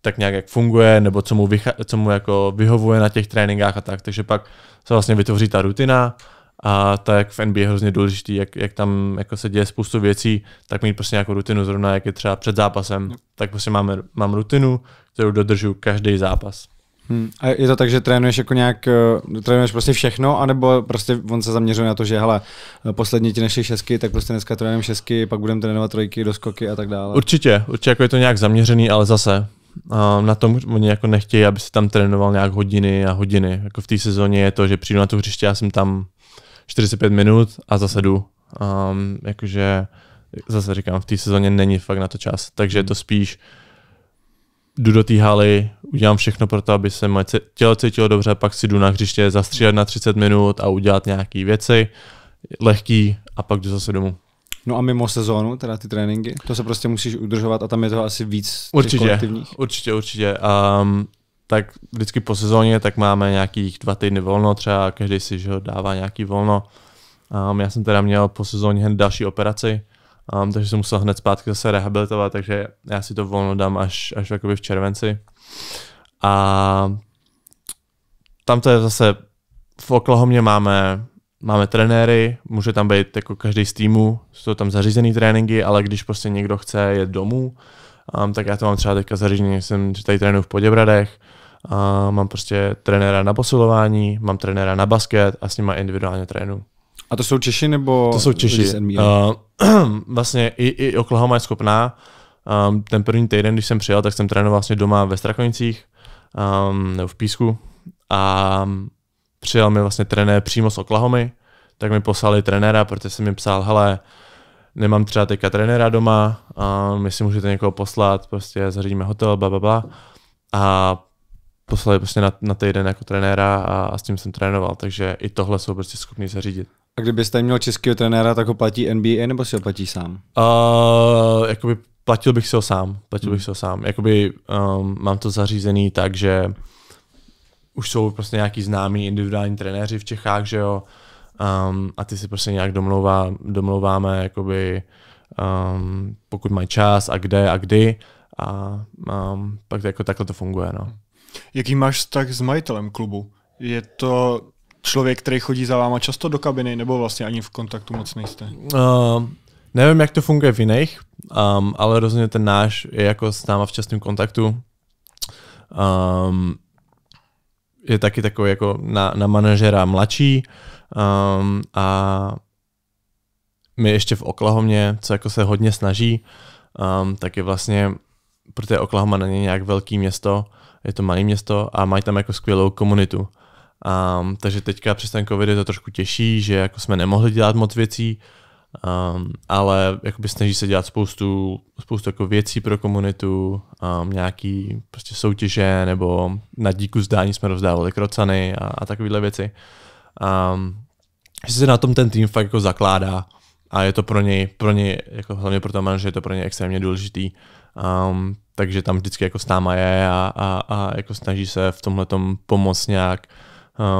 tak nějak jak funguje, nebo co mu, vycha- co mu jako vyhovuje na těch tréninkách a tak. Takže pak se vlastně vytvoří ta rutina a to jak v NBA je hrozně důležitý, jak, jak tam jako se děje spoustu věcí, tak mít prostě nějakou rutinu zrovna, jak je třeba před zápasem, no. tak prostě máme, mám rutinu, kterou dodržu každý zápas. Hmm. A je to tak, že trénuješ jako nějak, eh, trénuješ prostě všechno, anebo prostě on se zaměřuje na to, že hele, poslední ti nešli šesky, tak prostě dneska trénujeme šesky, pak budeme trénovat trojky, doskoky a tak dále. Určitě, určitě jako je to nějak zaměřený, ale zase na tom oni jako nechtějí, aby si tam trénoval nějak hodiny a hodiny. Jako v té sezóně je to, že přijdu na to hřiště, já jsem tam 45 minut a zase jdu. Um, jakože zase říkám, v té sezóně není fakt na to čas, takže je to spíš jdu do té haly, udělám všechno pro to, aby se moje tělo cítilo dobře, pak si jdu na hřiště zastřílet na 30 minut a udělat nějaké věci lehký a pak jdu zase domů. No a mimo sezónu, teda ty tréninky, to se prostě musíš udržovat a tam je to asi víc určitě, určitě, určitě. Um, ehm, tak vždycky po sezóně tak máme nějakých dva týdny volno třeba, každý si že dává nějaký volno. Um, já jsem teda měl po sezóně hned další operaci, um, takže jsem musel hned zpátky zase rehabilitovat, takže já si to volno dám až, až jakoby v červenci. A tam to je zase, v Oklahomě máme máme trenéry, může tam být jako každý z týmu, jsou tam zařízený tréninky, ale když prostě někdo chce jet domů, um, tak já to mám třeba teďka zařízený, jsem, že tady trénuji v Poděbradech, a um, mám prostě trenéra na posilování, mám trenéra na basket a s nima individuálně trénu. A to jsou Češi nebo? To jsou Češi. Uh, vlastně i, i Oklahoma je schopná. Um, ten první týden, když jsem přijel, tak jsem trénoval vlastně doma ve Strakonicích um, nebo v Písku. A přijel mi vlastně trenér přímo z Oklahomy, tak mi poslali trenéra, protože jsem mi psal, hele, nemám třeba teďka trenéra doma, a my si můžete někoho poslat, prostě zařídíme hotel, bla, bla, bla. A poslali prostě na, na týden jako trenéra a, a, s tím jsem trénoval, takže i tohle jsou prostě schopný zařídit. A kdybyste měl českého trenéra, tak ho platí NBA nebo si ho platí sám? Uh, jakoby platil bych si ho sám, platil hmm. bych si ho sám. Jakoby um, mám to zařízený tak, že už jsou prostě nějaký známí individuální trenéři v Čechách, že jo, um, a ty si prostě nějak domlouvá, domlouváme, jakoby, um, pokud mají čas a kde a kdy a um, pak jako takhle to funguje, no. Jaký máš vztah s majitelem klubu? Je to člověk, který chodí za váma často do kabiny, nebo vlastně ani v kontaktu moc nejste? Um, nevím, jak to funguje v jiných, um, ale rozhodně ten náš je jako s náma v častém kontaktu. Um, je taky takový jako na, na manažera mladší um, a my ještě v Oklahomě, co jako se hodně snaží, um, tak je vlastně, protože Oklahoma není nějak velký město, je to malé město a mají tam jako skvělou komunitu. Um, takže teďka přes ten covid je to trošku těžší, že jako jsme nemohli dělat moc věcí, Um, ale jakoby snaží se dělat spoustu, spoustu jako věcí pro komunitu, um, nějaký prostě soutěže nebo na díku zdání jsme rozdávali krocany a, a takovéhle věci. Um, že se na tom ten tým fakt jako zakládá a je to pro něj, pro něj jako hlavně pro toho že je to pro něj extrémně důležitý. Um, takže tam vždycky jako s náma je a, a, a jako snaží se v tomhle pomoct nějak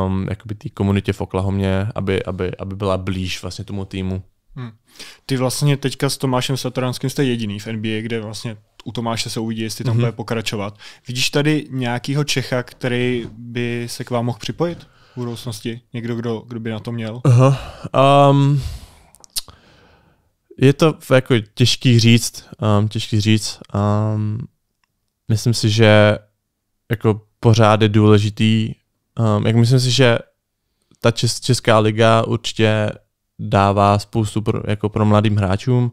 um, jakoby té komunitě v Oklahomě, aby, aby, aby byla blíž vlastně tomu týmu. Hmm. Ty vlastně teďka s Tomášem Satoranským jste jediný v NBA, kde vlastně u Tomáše se uvidí, jestli tam hmm bude pokračovat. Vidíš tady nějakého Čecha, který by se k vám mohl připojit v budoucnosti? Někdo, kdo, kdo by na to měl? Aha. Um, je to jako těžký říct. Um, těžký říct. Um, myslím si, že jako pořád je důležitý. Um, jak myslím si, že ta česká liga určitě dává spoustu pro, jako pro mladým hráčům,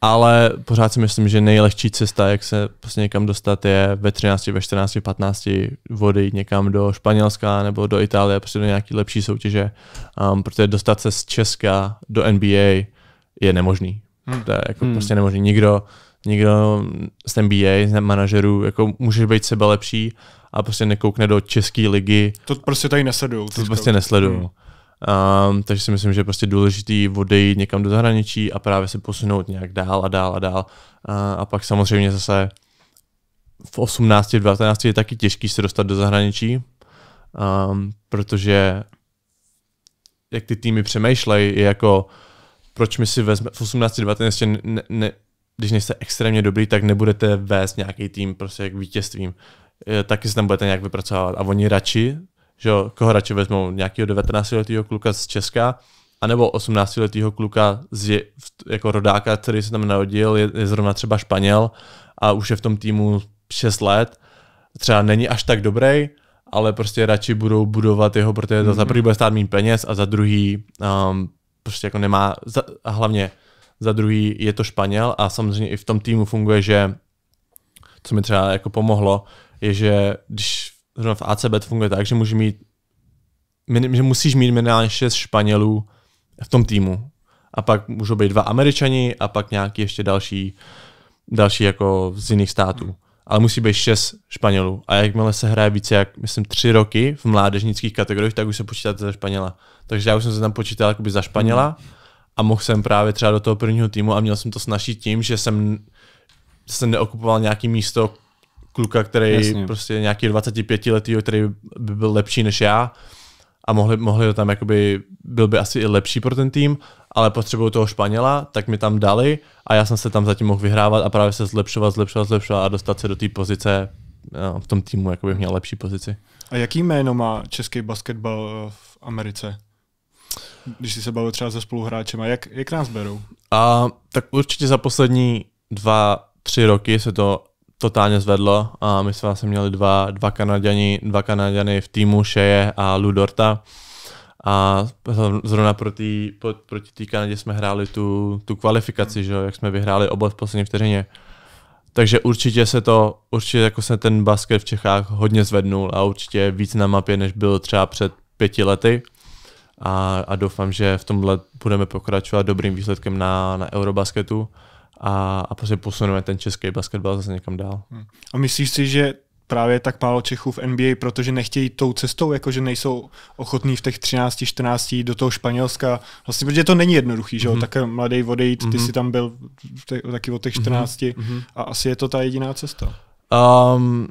ale pořád si myslím, že nejlehčí cesta, jak se prostě někam dostat, je ve 13, ve 14, 15 vody někam do Španělska nebo do Itálie, prostě do nějaký lepší soutěže, um, protože dostat se z Česka do NBA je nemožný. Hmm. To je jako hmm. prostě nemožný. Nikdo, nikdo z NBA, z manažerů, jako můžeš být sebe lepší a prostě nekoukne do české ligy. To prostě tady nesledují. To prostě nesledují. Hmm. Um, takže si myslím, že je prostě důležitý odejít někam do zahraničí a právě se posunout nějak dál a dál a dál. Uh, a pak samozřejmě zase v 18, v 19 je taky těžký se dostat do zahraničí, um, protože jak ty týmy přemýšlej, je jako proč my si vezme, v 18, 19 ne, ne, když nejste extrémně dobrý, tak nebudete vést nějaký tým prostě jak vítězstvím. Taky se tam budete nějak vypracovat. A oni radši že koho radši vezmou, nějakého 19-letého kluka z Česka, anebo 18-letého kluka z, jako rodáka, který se tam narodil, je, je zrovna třeba Španěl a už je v tom týmu 6 let, třeba není až tak dobrý, ale prostě radši budou budovat jeho, protože mm-hmm. za prvý bude stát méně peněz a za druhý um, prostě jako nemá, za, a hlavně za druhý je to Španěl a samozřejmě i v tom týmu funguje, že co mi třeba jako pomohlo, je, že když zrovna v ACB to funguje tak, že, může mít, že musíš mít minimálně 6 Španělů v tom týmu. A pak můžou být dva Američani a pak nějaký ještě další, další jako z jiných států. Ale musí být 6 Španělů. A jakmile se hraje více jak, myslím, 3 roky v mládežnických kategoriích, tak už se počítáte za Španěla. Takže já už jsem se tam počítal jakoby za Španěla a mohl jsem právě třeba do toho prvního týmu a měl jsem to snažit tím, že jsem se neokupoval nějaký místo, kluka, který Jasně. prostě nějaký 25 letý, který by byl lepší než já a mohli, mohli tam jakoby, byl by asi i lepší pro ten tým, ale potřebuju toho Španěla, tak mi tam dali a já jsem se tam zatím mohl vyhrávat a právě se zlepšovat, zlepšovat, zlepšovat a dostat se do té pozice, no, v tom týmu jakoby měl lepší pozici. A jaký jméno má český basketbal eh, v Americe? Když jsi se bavil třeba se a jak, jak nás berou? A, tak určitě za poslední dva, tři roky se to totálně zvedlo a my jsme vlastně měli dva, dva, Kanaděni, dva Kanaděny v týmu, Šeje a Ludorta. A zrovna proti, pro, proti té Kanadě jsme hráli tu, tu kvalifikaci, že jak jsme vyhráli oba v poslední vteřině. Takže určitě se to, určitě jako se ten basket v Čechách hodně zvednul a určitě víc na mapě, než byl třeba před pěti lety. A, a doufám, že v tomhle budeme pokračovat dobrým výsledkem na, na Eurobasketu a, a prostě posuneme ten český basketbal zase někam dál. Hmm. A myslíš si, že právě tak málo Čechů v NBA, protože nechtějí tou cestou, jakože nejsou ochotní v těch 13, 14 do toho Španělska, vlastně protože to není jednoduchý, že jo, mhm. tak mladý odejít, ty mm-hmm. jsi tam byl te, taky od těch 14 mm-hmm. Mhm. a asi je to ta jediná cesta. Um,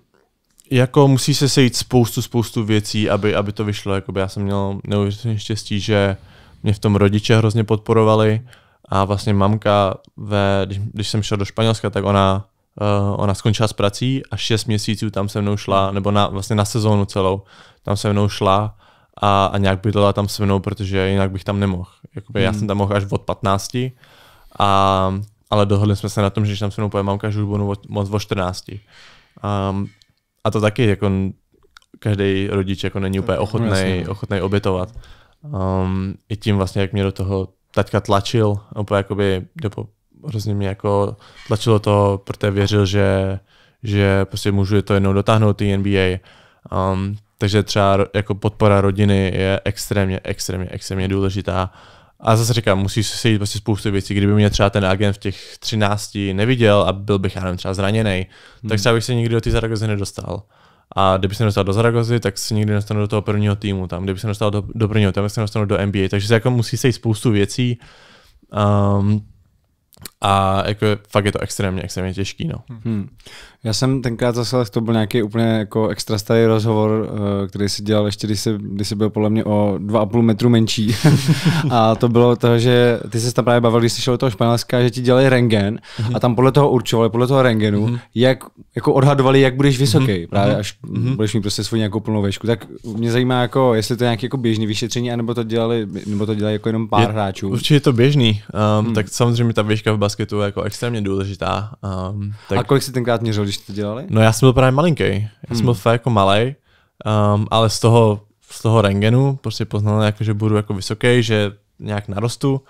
jako musí se sejít spoustu, spoustu věcí, aby, aby to vyšlo, jakoby já jsem měl neuvěřitelně štěstí, že mě v tom rodiče hrozně podporovali, a vlastně mamka, ve, když, když jsem šel do Španělska, tak ona, uh, ona skončila s prací a šest měsíců tam se mnou šla, nebo na, vlastně na sezónu celou, tam se mnou šla a, a nějak bydlela tam se mnou, protože jinak bych tam nemohl. Jakoby hmm. Já jsem tam mohl až od 15. A, ale dohodli jsme se na tom, že když tam se mnou poje mamka, že už budu moc o 14. Um, a to taky jako každý rodič jako není úplně ochotný, ochotný no. obětovat. Um, I tím vlastně, jak mě do toho taťka tlačil, úplně jakoby, nebo hrozně mě jako tlačilo to, protože věřil, že, že prostě můžu to jednou dotáhnout, ty NBA. Um, takže třeba jako podpora rodiny je extrémně, extrémně, extrémně důležitá. A zase říkám, musíš se jít prostě spoustu věcí. Kdyby mě třeba ten agent v těch 13 neviděl a byl bych, já nevím, třeba zraněný, hmm. tak třeba bych se nikdy do té zároveň nedostal. A kdyby se dostal do Zaragozy, tak se nikdy nedostanu do toho prvního týmu tam. Kdyby se dostal do, do prvního, tak se nedostanu do NBA. Takže se jako musí sejít spoustu věcí. Um, a jako fakt je to extrémně, extrémně těžký, no. Hmm. Já jsem tenkrát zase, to byl nějaký úplně jako extra starý rozhovor, eh, který si dělal ještě, když jsi, když jsi byl podle mě o 2,5 metru menší. a to bylo to, že ty se tam právě bavil, když jsi šel do toho Španělska, že ti dělali rengen mm-hmm. a tam podle toho určovali, podle toho rengenu, mm-hmm. jak jako odhadovali, jak budeš vysoký, mm-hmm. právě mhm. až mm-hmm. budeš mít prostě svou nějakou plnou vešku. Tak mě zajímá, jako, jestli to je nějaký jako běžný vyšetření, anebo to dělali, nebo to dělají jako jenom pár je, hráčů. Určitě je to běžný. Um, hmm. Tak samozřejmě ta výška v basketu je jako extrémně důležitá. Um, tak... A kolik si tenkrát měřil, když jste to dělali? No já jsem byl právě malinký. Já hmm. jsem byl fakt jako malý, um, ale z toho, z toho rengenu prostě poznal, jako, že budu jako vysoký, že nějak narostu.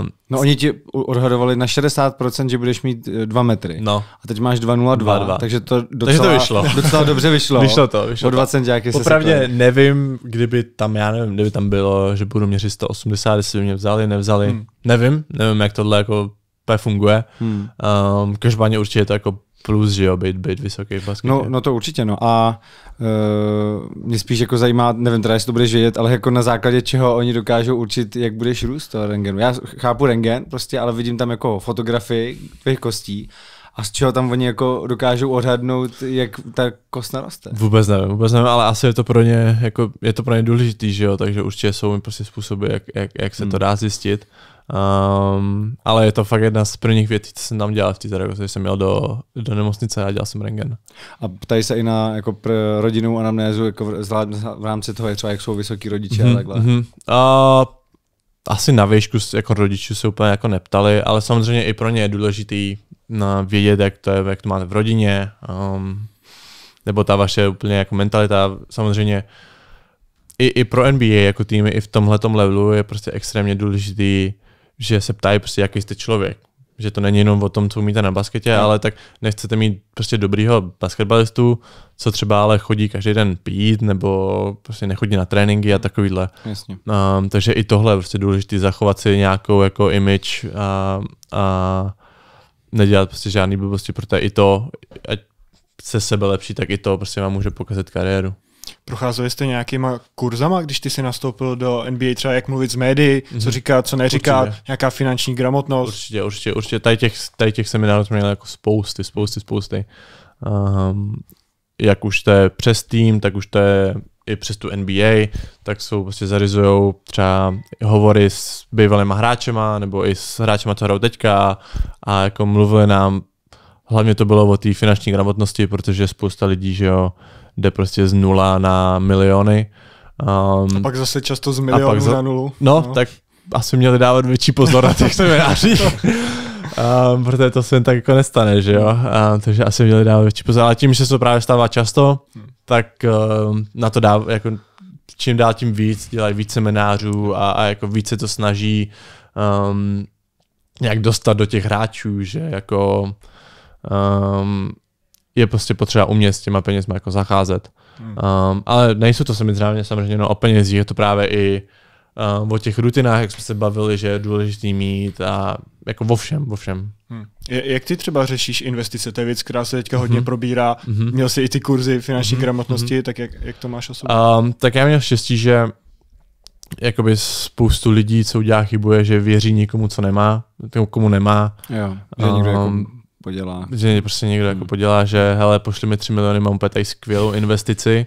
Um, no oni ti odhadovali na 60%, že budeš mít 2 eh, metry. No. A teď máš 2,02, takže to docela, takže to vyšlo. docela dobře vyšlo. vyšlo to, vyšlo O 20 to. Popravdě se nevím, kdyby tam, já nevím, kdyby tam bylo, že budu měřit 180, jestli by mě vzali, nevzali. Hmm. Nevím, nevím, jak tohle jako funguje. Hmm. Um, každopádně určitě je to jako plus, že jo, být, být vysoký v basketu. No, no to určitě, no. A uh, mě spíš jako zajímá, nevím teda, jestli to budeš vědět, ale jako na základě čeho oni dokážou určit, jak budeš růst toho rengenu. Já chápu rengen prostě, ale vidím tam jako fotografii tvých kostí a z čeho tam oni jako dokážou ořadnout, jak ta kost naroste? Vůbec nevím, vůbec nevím, ale asi je to pro ně, jako, je to pro ně důležitý, že jo, takže určitě jsou prostě způsoby, jak, jak, jak se hmm. to dá zjistit. Um, ale je to fakt jedna z prvních věcí, co jsem tam dělal v té Zaragoze, jsem jel do, do nemocnice a dělal jsem rengen. A ptají se i na jako pr rodinu anamnézu, jako v, v rámci toho je třeba, jak jsou vysoký rodiče mm-hmm, a mhm, takhle. Mm-hmm. Uh, asi na výšku jako rodičů se úplně jako neptali, ale samozřejmě i pro ně je důležitý na vědět, jak to je, jak to máte v rodině, um, nebo ta vaše úplně jako mentalita, samozřejmě i, i pro NBA jako týmy, i v tomhle levelu je prostě extrémně důležitý, že se ptají prostě, jaký jste člověk. Že to není jenom o tom, co umíte na basketě, no. ale tak nechcete mít prostě dobrýho basketbalistu, co třeba ale chodí každý den pít, nebo prostě nechodí na tréninky a hmm. takovýhle. Jasně. Um, takže i tohle je prostě důležité zachovat si nějakou jako image a, a nedělat prostě žádný blbosti, protože i to, ať se sebe lepší, tak i to prostě vám může pokazit kariéru. Procházeli jste nějakýma kurzama, když ty si nastoupil do NBA, třeba jak mluvit s médií, mm-hmm. co mhm. říká, co neříká, určitě. nějaká finanční gramotnost? Určitě, určitě, určitě. Tady těch, tady těch seminářů jsme měli jako spousty, spousty, spousty. Um, jak už to je přes tým, tak už to je i přes tu NBA, tak jsou prostě zarizují třeba hovory s bývalýma hráčema nebo i s hráčema, co hrajou teďka a jako mluvili nám, hlavně to bylo o té finanční gramotnosti, protože spousta lidí, že jo, jde prostě z nula na miliony. Um, a pak zase často z milionu za... na nulu. No, no, tak asi měli dávat větší pozor na těch seminářích. um, protože to se jen tak jako nestane, že jo? Um, takže asi měli dávat větší pozor. Ale tím, že se to právě stává často, hmm tak uh, na to dá, jako čím dál tím víc, dělají víc seminářů a, a jako více to snaží um, nějak dostat do těch hráčů, že jako um, je prostě potřeba umět s těma penězma jako zacházet. Hmm. Um, ale nejsou to samozřejmě samozřejmě no, o penězích, je to právě i um, o těch rutinách, jak jsme se bavili, že je důležitý mít a jako vo všem, vo všem. Hmm. Jak ty třeba řešíš investice? To je věc, která se teďka hodně mm-hmm. probírá. Mm-hmm. Měl jsi i ty kurzy finanční mm-hmm. gramotnosti, mhm. tak jak, jak to máš osobně? Um, tak já měl štěstí, že jakoby spoustu lidí, co udělá je, že věří někomu, co nemá, tomu, komu nemá. Jo, že um, jako ehm, podělá. Že prostě někdo mm. jako mhm. podělá, že hele, pošli mi 3 miliony, mám úplně tady skvělou investici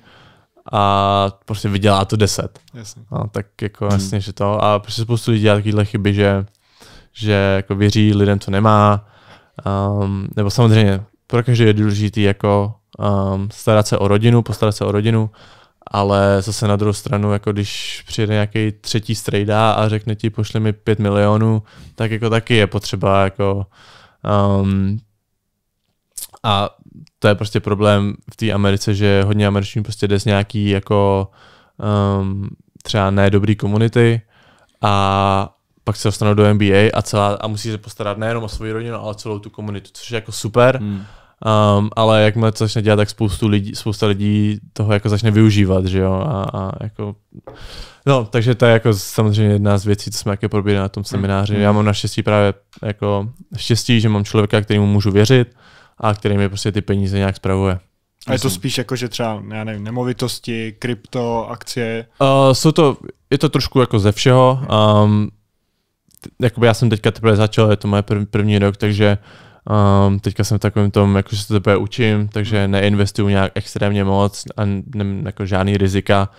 a prostě vydělá to 10. Jasně. No, tak jako mm. jasně, že to. A prostě spoustu lidí dělá takovéhle chyby, že, že jako věří lidem, co nemá, Um, nebo samozřejmě pro každý je důležitý jako um, starat se o rodinu, postarat se o rodinu, ale zase na druhou stranu, jako když přijde nějaký třetí strejda a řekne ti pošli mi pět milionů, tak jako taky je potřeba jako um, a to je prostě problém v té Americe, že hodně Američanů prostě jde z nějaký jako um, třeba ne dobrý komunity a pak se dostanou do NBA a, celá, a musí se postarat nejenom o svoji rodinu, ale celou tu komunitu, což je jako super. Hmm. Um, ale jakmile to začne dělat, tak spoustu lidí, spousta lidí toho jako začne využívat, že jo, a, a jako, no, takže to je jako samozřejmě jedna z věcí, co jsme jako probírali na tom hmm. semináři. Hmm. Já mám naštěstí právě jako štěstí, že mám člověka, kterému můžu věřit a který mi prostě ty peníze nějak spravuje. A je to spíš jako, že třeba, já nevím, nemovitosti, krypto, akcie? Uh, jsou to, je to trošku jako ze všeho. Um, jakoby já jsem teďka teprve začal, je to moje první, první rok, takže um, teďka jsem v takovém tom, jako se se teprve učím, takže neinvestuju nějak extrémně moc a nemám jako žádný rizika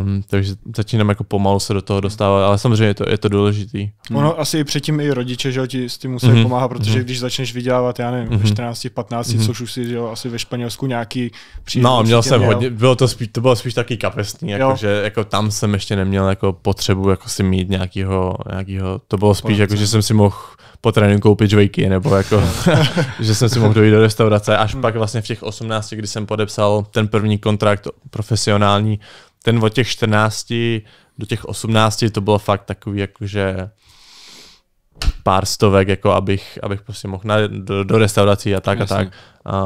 Um, takže začínám jako pomalu se do toho dostávat, ale samozřejmě je to, je to důležitý. Hmm. Ono hmm. asi i předtím i rodiče, že ti s tím musí hmm pomáhat, protože hmm když začneš vydělávat, já nevím, hmm ve 14, 15, hmm což už si, že jo, asi ve Španělsku nějaký příjem. No, měl jsem měl. hodně, bylo to, spíš, to bylo spíš taky kapesný, jako, že jako tam jsem ještě neměl jako potřebu jako si mít nějakýho, nějakýho to bylo spíš, jako, že jsem si mohl po tréninku koupit žvejky, nebo jako, že jsem si mohl dojít do restaurace. Až hmm. pak vlastně v těch 18, kdy jsem podepsal ten první kontrakt profesionální, ten od těch 14 do těch 18 to bylo fakt takový jakože pár stovek, jako abych, abych prostě mohl na, do, do restaurací a tak Jasně. a tak.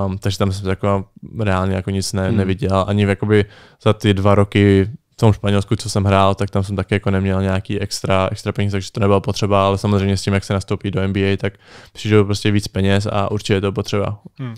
Um, takže tam jsem jako reálně jako nic ne, hmm. neviděl. Ani v, jakoby za ty dva roky v tom Španělsku, co jsem hrál, tak tam jsem taky jako neměl nějaký extra, extra peníze, takže to nebylo potřeba, ale samozřejmě s tím, jak se nastoupí do NBA, tak přijde prostě víc peněz a určitě je to potřeba. Hmm.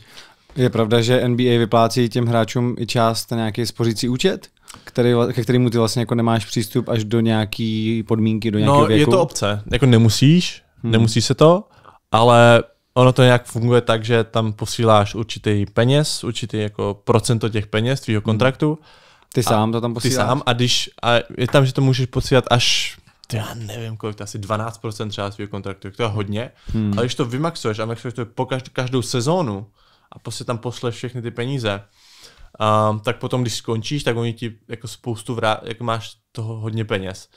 Je pravda, že NBA vyplácí těm hráčům i část na nějaký spořící účet? který, ke kterému ty vlastně jako nemáš přístup až do nějaký podmínky, do nějakého no, věku? je to obce. Jako nemusíš, hmm. nemusí se to, ale ono to nějak funguje tak, že tam posíláš určitý peněz, určitý jako procento těch peněz tvýho hmm. kontraktu. Hmm. Ty sám to tam posíláš? Ty sám a, když, a je tam, že to můžeš posílat až já nevím kolik, to asi 12% třeba svého kontraktu, to je hodně, hmm. ale když to vymaxuješ a maxuješ to po každou, sezónu a prostě tam posleš všechny ty peníze, um, tak potom, když skončíš, tak oni ti jako spoustu vrát, jako máš toho hodně peněz.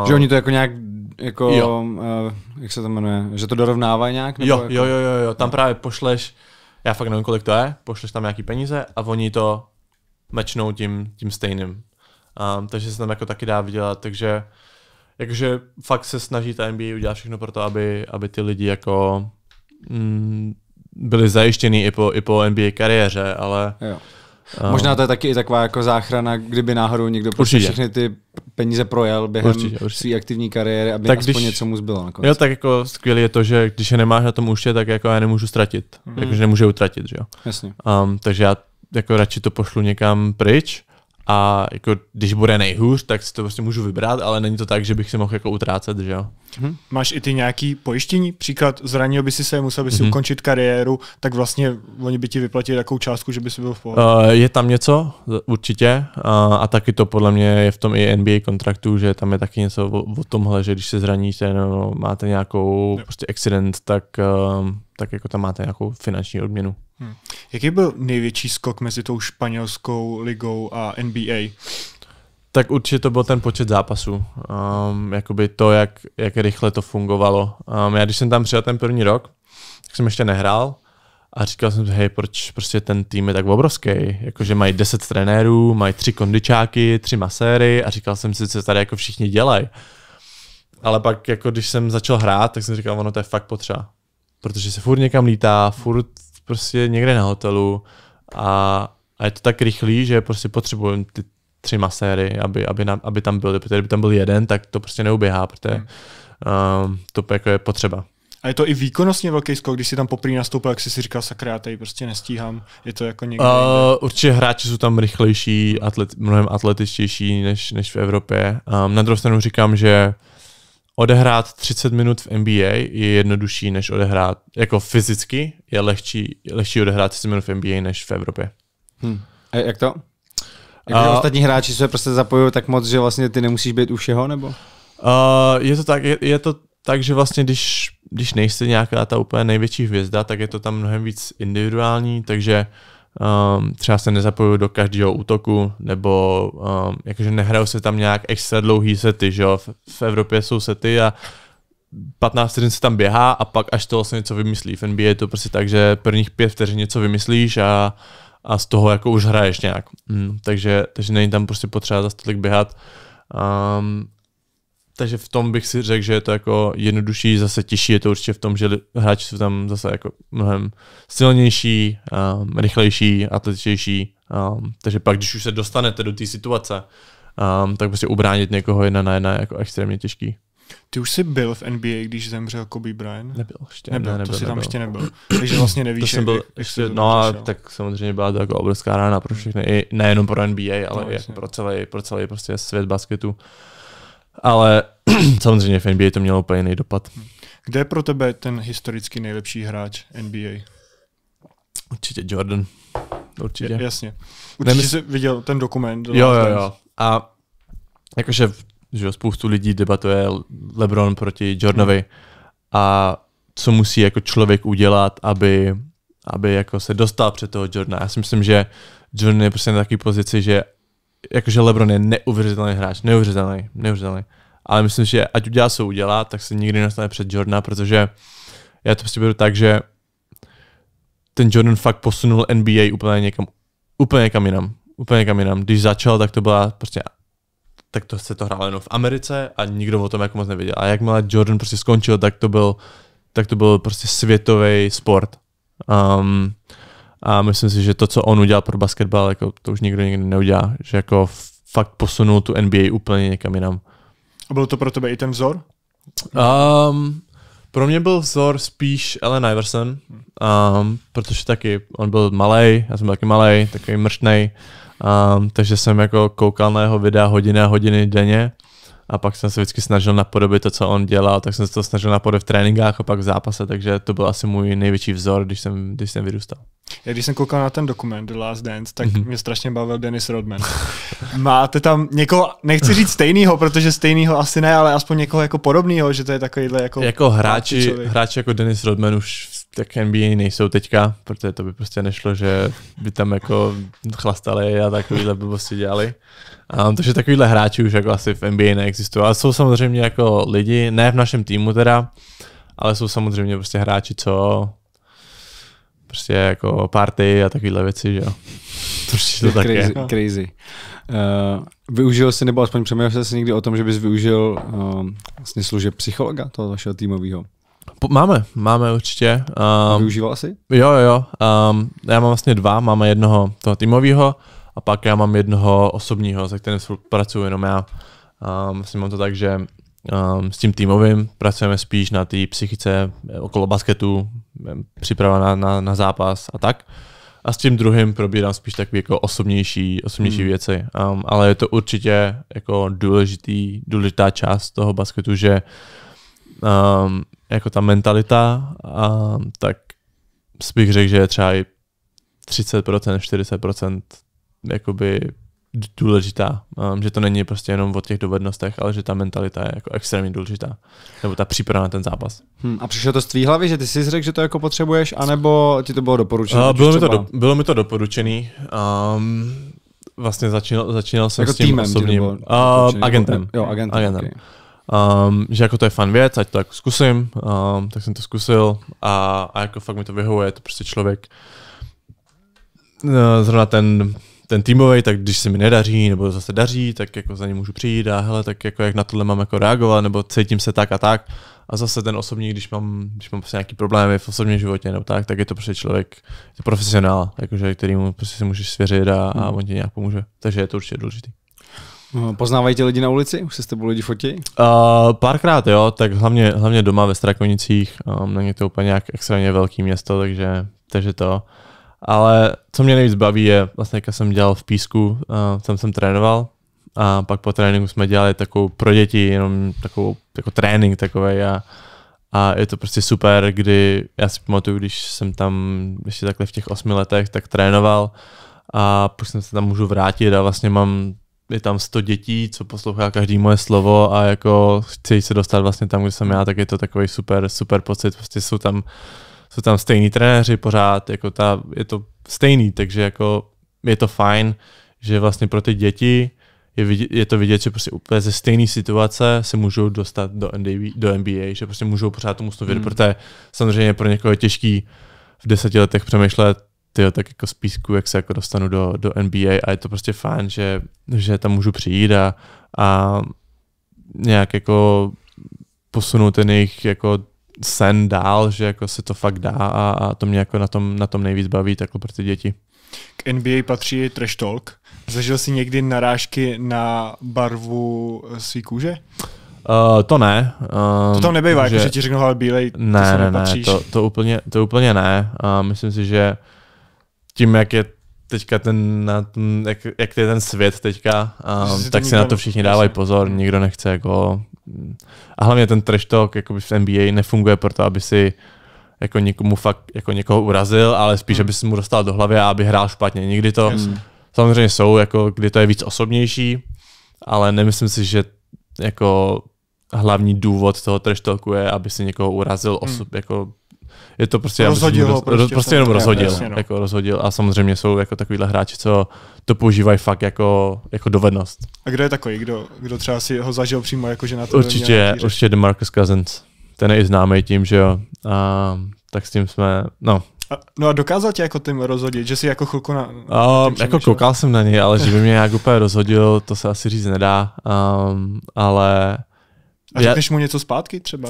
Um, že oni to jako nějak, jako, jo. Uh, jak se to jmenuje, že to dorovnávají nějak? Nebo jo, jako... jo, jo, jo, jo, tam právě pošleš, já fakt nevím, kolik to je, pošleš tam nějaký peníze a oni to mečnou tím, tím stejným. Um, takže se tam jako taky dá vydělat, takže jakože fakt se snaží ta NBA udělat všechno pro to, aby, aby ty lidi jako mm, byli zajištěni i po, i po NBA kariéře, ale jo. Možná to je taky i taková jako záchrana, kdyby náhodou někdo prostě všechny ty peníze projel během určitě, určitě. své aktivní kariéry, aby tak aspoň když, něco mu zbylo nakonec. Jo, tak jako skvělé je to, že když je nemáš na tom účtě, tak jako já nemůžu ztratit. Hmm. Jakože nemůžu utratit, že jo. Jasně. Um, takže já jako radši to pošlu někam pryč a jako, když bude nejhůř, tak si to prostě můžu vybrat, ale není to tak, že bych si mohl jako utrácet, že jo. Hmm. Máš i ty nějaký pojištění? Příklad, zranil by si se, musel by si hmm. ukončit kariéru, tak vlastně oni by ti vyplatili takovou částku, že by si byl v pohodě. Uh, je tam něco, určitě, uh, a taky to podle mě je v tom i NBA kontraktu, že tam je taky něco o, o tomhle, že když se zraníte, no, máte nějakou jo. prostě accident, tak uh, tak jako tam máte nějakou finanční odměnu. Hmm. Jaký byl největší skok mezi tou španělskou ligou a NBA? Tak určitě to byl ten počet zápasů. Um, jakoby to, jak, jak rychle to fungovalo. Um, já když jsem tam přijel ten první rok, tak jsem ještě nehrál a říkal jsem si, hej, proč prostě ten tým je tak obrovský, jakože mají 10 trenérů, mají tři kondičáky, tři maséry a říkal jsem si, co tady jako všichni dělají. Ale pak, jako když jsem začal hrát, tak jsem říkal, ono to je fakt potřeba protože se furt někam lítá, furt prostě někde na hotelu a, a je to tak rychlý, že prostě potřebujeme ty tři maséry, aby, aby, na, aby tam byl, protože kdyby tam byl jeden, tak to prostě neuběhá, protože hmm. uh, to jako je potřeba. A je to i výkonnostně velký skok, když si tam poprý nastoupil, jak jsi si říkal, sakra, já tady prostě nestíhám. Je to jako někde... Uh, určitě hráči jsou tam rychlejší, atlet, mnohem atletičtější než, než v Evropě. Um, na druhou stranu říkám, že uh, odehrát 30 minut v NBA je jednodušší než odehrát, jako fyzicky je lehčí, je lehčí odehrát 30 minut v NBA než v Evropě. Hmm. A jak to? A uh, ostatní hráči se prostě zapojují tak moc, že vlastně ty nemusíš být u všeho, nebo? Uh, je to tak, je, je to tak, že vlastně když, když nejste nějaká ta úplně největší hvězda, tak je to tam mnohem víc individuální, takže uh, Um, třeba se nezapojuju do každého útoku, nebo um, jakože nehrajou se tam nějak extra dlouhý sety, že jo? V, v Evropě jsou sety a 15 vteřin se tam běhá a pak až to vlastně něco vymyslí. V NBA je to prostě tak, že prvních pět vteřin něco vymyslíš a, a z toho jako už hraješ nějak. Mm, takže, takže není tam prostě potřeba za tolik běhat. Um, takže v tom bych si řekl, že je to jako jednodušší, zase těžší je to určitě v tom, že hráči jsou tam zase jako mnohem silnější, um, rychlejší, atletičtější, um, takže pak, když už se dostanete do té situace, um, tak prostě ubránit někoho jedna na jedna je jako extrémně těžký. Ty už jsi byl v NBA, když zemřel Kobe Bryant? Nebyl ještě. Nebyl, nebyl to jsi tam ještě nebyl. Takže vlastně nevíš, to jsem byl, jak, ještě, jak No a tak samozřejmě byla to jako obrovská rána pro hmm. všechny, i nejenom pro NBA, ale no, i pro celý, pro celý prostě svět basketu. Ale samozřejmě v NBA to mělo úplně jiný dopad. Kde je pro tebe ten historicky nejlepší hráč NBA? Určitě Jordan. Určitě. J- jasně. Určitě Nemysl... jsi viděl ten dokument. Jo, jo, jo. A jakože že spoustu lidí debatuje LeBron proti Jordanovi hmm. a co musí jako člověk udělat, aby, aby jako se dostal před toho Jordana. Já si myslím, že Jordan je prostě na takové pozici, že jakože LeBron je neuvěřitelný hráč, neuvěřitelný, neuvěřitelný. Ale myslím, že ať udělá, co udělá, tak se nikdy nestane před Jordana, protože já to prostě beru tak, že ten Jordan fakt posunul NBA úplně někam, úplně někam jinam. Úplně někam jinam. Když začal, tak to byla prostě tak to se to hrálo jenom v Americe a nikdo o tom jako moc nevěděl. A jakmile Jordan prostě skončil, tak to byl, tak to byl prostě světový sport. Um, a myslím si, že to, co on udělal pro basketbal, jako to už nikdo nikdy neudělá, že jako fakt posunul tu NBA úplně někam jinam. A byl to pro tebe i ten vzor? Um, pro mě byl vzor spíš Allen Iverson, um, protože taky on byl malý, já jsem byl taky malý, takový mrštnej, um, takže jsem jako koukal na jeho videa hodiny a hodiny denně a pak jsem se vždycky snažil napodobit to, co on dělal, tak jsem se to snažil napodobit v tréninkách a pak v zápase, takže to byl asi můj největší vzor, když jsem, když jsem vyrůstal. Já když jsem koukal na ten dokument The Last Dance, tak mm-hmm. mě strašně bavil Dennis Rodman. Máte tam někoho, nechci říct stejného, protože stejného asi ne, ale aspoň někoho jako podobného, že to je takovýhle jako... Jako hráči, hráči jako Dennis Rodman už tak NBA nejsou teďka, protože to by prostě nešlo, že by tam jako chlastali a takovýhle blbosti dělali. Um, takže takovýhle hráči už jako asi v NBA neexistují, ale jsou samozřejmě jako lidi, ne v našem týmu teda, ale jsou samozřejmě prostě hráči, co prostě jako party a takovéhle věci, že jo. je to tak crazy, je. crazy. Uh, využil jsi, nebo aspoň přemýšlel jsi někdy o tom, že bys využil uh, vlastně služeb psychologa toho vašeho týmového? Máme, máme určitě. Um, Využíval jsi? Jo, jo. Um, já mám vlastně dva. Máme jednoho toho týmového a pak já mám jednoho osobního, se kterým pracuji jenom já. Um, vlastně mám to tak, že Um, s tím týmovým pracujeme spíš na té psychice eh, okolo basketu, eh, příprava na, na, na zápas a tak. A s tím druhým probírám spíš takové jako osobnější, osobnější hmm. věci. Um, ale je to určitě jako důležitý, důležitá část toho basketu, že um, jako ta mentalita, um, tak bych řekl, že je třeba i 30%, 40% jakoby důležitá, um, že to není prostě jenom o těch dovednostech, ale že ta mentalita je jako extrémně důležitá, nebo ta příprava na ten zápas. Hmm, a přišlo to z tvý hlavy, že ty jsi řekl, že to jako potřebuješ, anebo ti to bylo doporučené? Uh, bylo, mi to do, bylo mi to doporučený. Um, ehm, vlastně začínal, začínal jsem jako s tím týmem, osobním uh, agentem. Jo, agentem. agentem. Okay. Um, že jako to je fan věc, ať to jako zkusím, um, tak jsem to zkusil a, a jako fakt mi to vyhovuje, je to prostě člověk, uh, zrovna ten ten týmový, tak když se mi nedaří, nebo zase daří, tak jako za ně můžu přijít a hele, tak jako jak na tohle mám jako reagovat, nebo cítím se tak a tak. A zase ten osobní, když mám, když mám prostě nějaký problémy v osobním životě nebo tak, tak je to prostě člověk, je to profesionál, jakože, kterýmu prostě si můžeš svěřit a, a hmm. on ti nějak pomůže. Takže je to určitě důležité. No, poznávají tě lidi na ulici? Už se s tebou lidi fotí? Uh, párkrát jo, tak hlavně, hlavně doma ve Strakonicích, um, není to úplně nějak extrémně velký město, takže, takže to. Ale co mě nejvíc baví je, vlastně jak jsem dělal v Písku, uh, tam jsem trénoval a pak po tréninku jsme dělali takovou pro děti, jenom takovou jako trénink takový a, a je to prostě super, kdy já si pamatuju, když jsem tam ještě takhle v těch osmi letech tak trénoval a pak jsem se tam můžu vrátit a vlastně mám je tam 100 dětí, co poslouchá každý moje slovo a jako chci se dostat vlastně tam, kde jsem já, tak je to takový super, super pocit. Prostě jsou tam jsou tam stejní trenéři pořád, jako ta, je to stejný, takže jako je to fajn, že vlastně pro ty děti je, vidět, je to vidět, že prostě úplně ze stejné situace se můžou dostat do NBA, do NBA že prostě můžou pořád tomu snovit, hmm. protože samozřejmě pro někoho je těžký v deseti letech přemýšlet, tyjo, tak jako z písku, jak se jako dostanu do, do NBA a je to prostě fajn, že, že tam můžu přijít a, a nějak jako posunout ten jejich jako sen dál, že jako se to fakt dá a, a to mě jako na tom, na tom nejvíc baví takhle pro ty děti. K NBA patří trash talk. Zažil jsi někdy narážky na barvu svý kůže? Uh, to ne. Um, to tam ehm, nebývá, že... jako, že ti řeknu, ale bílej, ne, to ne, ne, to, to, úplně, to úplně ne. Uh, myslím si, že tím, jak je teďka ten, na jak, jak je ten svět teďka, um, tak si na to všichni dávají pozor, nikdo nechce jako a hlavně ten trash talk jakoby v NBA nefunguje proto, aby si jako někomu fakt jako někoho urazil, ale spíš, hmm. aby si mu dostal do hlavy a aby hrál špatně. Nikdy to yes. samozřejmě jsou, jako, kdy to je víc osobnější, ale nemyslím si, že jako hlavní důvod toho trash talku je, aby si někoho urazil hmm. osob, mm. jako je to prostě... Rozhodil ho. Roz, prostě, prostě jenom rozhodil. Jasně, no. jako rozhodil. A samozřejmě jsou jako takovýhle hráči, co to používají fakt jako, jako dovednost. A kdo je takový? Kdo, kdo třeba si ho zažil přímo, jako že na to Určitě, určitě DeMarcus Cousins. Ten je i známý tím, že jo. A, tak s tím jsme, no, a, no a dokázal tě jako tím rozhodit, že jsi jako chvilku na... na um, jako koukal jsem na něj, ale že by mě nějak úplně rozhodil, to se asi říct nedá, um, ale... A řekneš já... mu něco zpátky třeba?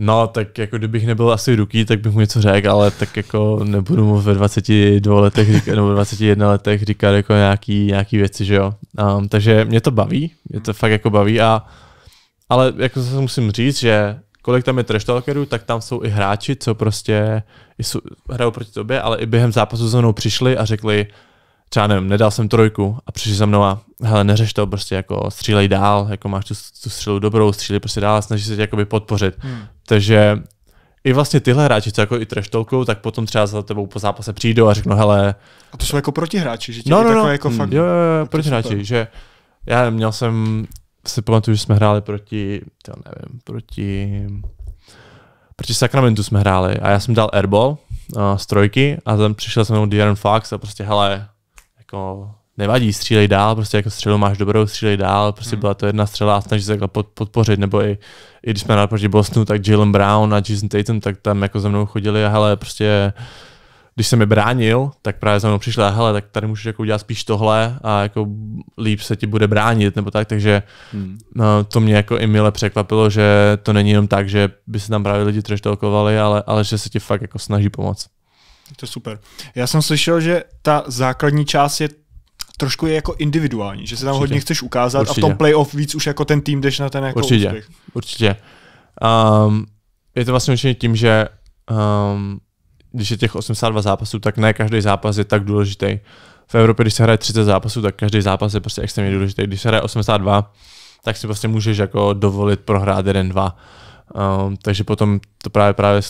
No, tak jako kdybych nebyl asi ruký, tak bych mu něco řekl, ale tak jako nebudu mu ve 22 letech říkat, nebo 21 letech říkat jako nějaký, nějaký věci, že jo. Um, takže mě to baví, mě to fakt jako baví a ale jako zase musím říct, že kolik tam je trash tak tam jsou i hráči, co prostě jsou, hrajou proti tobě, ale i během zápasu se mnou přišli a řekli, třeba nevím, nedal jsem trojku a přišli za mnou a hele, neřeš to, prostě jako střílej dál, jako máš tu, tu střelu dobrou, střílej prostě dál a snaží se tě jakoby podpořit. Hmm. Takže i vlastně tyhle hráči, co jako i treštolkou, tak potom třeba za tebou po zápase přijdou a řeknou, hele... A to jsou jako protihráči, že ti no, no, no, jako hmm. fakt... Jo, jo, jo no, protihráči, to... že já měl jsem, si pamatuju, že jsme hráli proti, to nevím, proti, proti Sacramentu jsme hráli a já jsem dal airball uh, z trojky a tam přišel se mnou Darren Fox a prostě, hele, jako nevadí, střílej dál, prostě jako střelu máš dobrou, střílej dál, prostě hmm. byla to jedna střela a snaží se takhle jako podpořit, nebo i, i když jsme na proti Bostonu, tak Jalen Brown a Jason Tatum, tak tam jako za mnou chodili a hele, prostě když jsem je bránil, tak právě za mnou přišli a hele, tak tady můžeš jako udělat spíš tohle a jako líp se ti bude bránit nebo tak, takže hmm. no, to mě jako i mile překvapilo, že to není jenom tak, že by se tam právě lidi treštolkovali, ale, ale že se ti fakt jako snaží pomoct. To je super. Já jsem slyšel, že ta základní část je trošku je jako individuální, že se tam Určitě. hodně chceš ukázat Určitě. a v tom playoff víc už jako ten tým jdeš na ten jako Určitě. Úspěch. Určitě. Um, je to vlastně určitě tím, že um, když je těch 82 zápasů, tak ne každý zápas je tak důležitý. V Evropě, když se hraje 30 zápasů, tak každý zápas je prostě extrémně důležitý. Když se hraje 82, tak si prostě můžeš jako dovolit prohrát jeden, dva. Um, takže potom to právě právě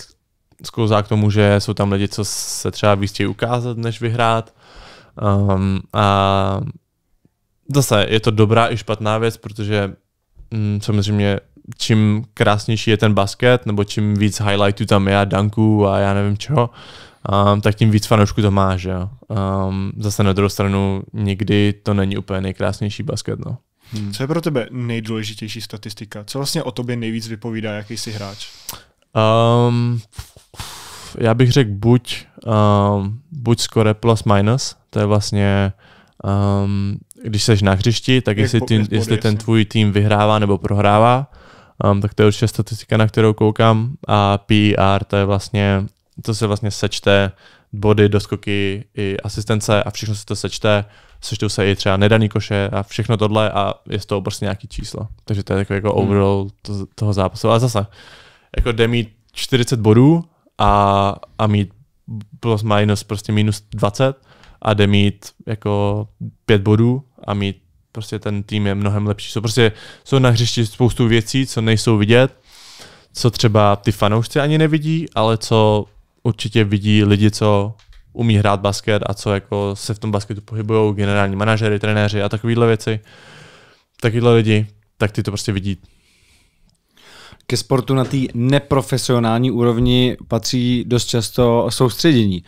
sklouzá k tomu, že jsou tam lidi, co se třeba víc chtějí ukázat, než vyhrát. Um, a zase je to dobrá i špatná věc, protože mm, samozřejmě čím krásnější je ten basket, nebo čím víc highlightů tam je a dunků a já nevím čeho, um, tak tím víc fanoušků to má, že jo. Um, zase na druhou stranu nikdy to není úplně nejkrásnější basket, no. Hmm. Co je pro tebe nejdůležitější statistika? Co vlastně o tobě nejvíc vypovídá, jaký jsi hráč? Um, já bych řekl buď, um, buď skore plus minus, to je vlastně, um, když seš na hřišti, tak jak jestli, tým, jestli ten no. tvůj tým vyhrává nebo prohrává, um, tak to je určitě statistika, na kterou koukám a PR, e to je vlastně, to se vlastně sečte body, doskoky i asistence a všechno se to sečte, sečtou se i třeba nedaný koše a všechno tohle a je z toho prostě nějaký číslo. Takže to je takový jako hmm. overall hmm. toho zápasu. A zase, jako jde mít 40 bodů a, a mít plus minus prostě minus 20 a jde mít jako pět bodů a mít prostě ten tým je mnohem lepší. Jsou prostě jsou na hřišti spoustu věcí, co nejsou vidět, co třeba ty fanoušci ani nevidí, ale co určitě vidí lidi, co umí hrát basket a co jako se v tom basketu pohybují, generální manažery, trenéři a takovéhle věci, Takovéhle lidi, tak ty to prostě vidí ke sportu na té neprofesionální úrovni patří dost často soustředění.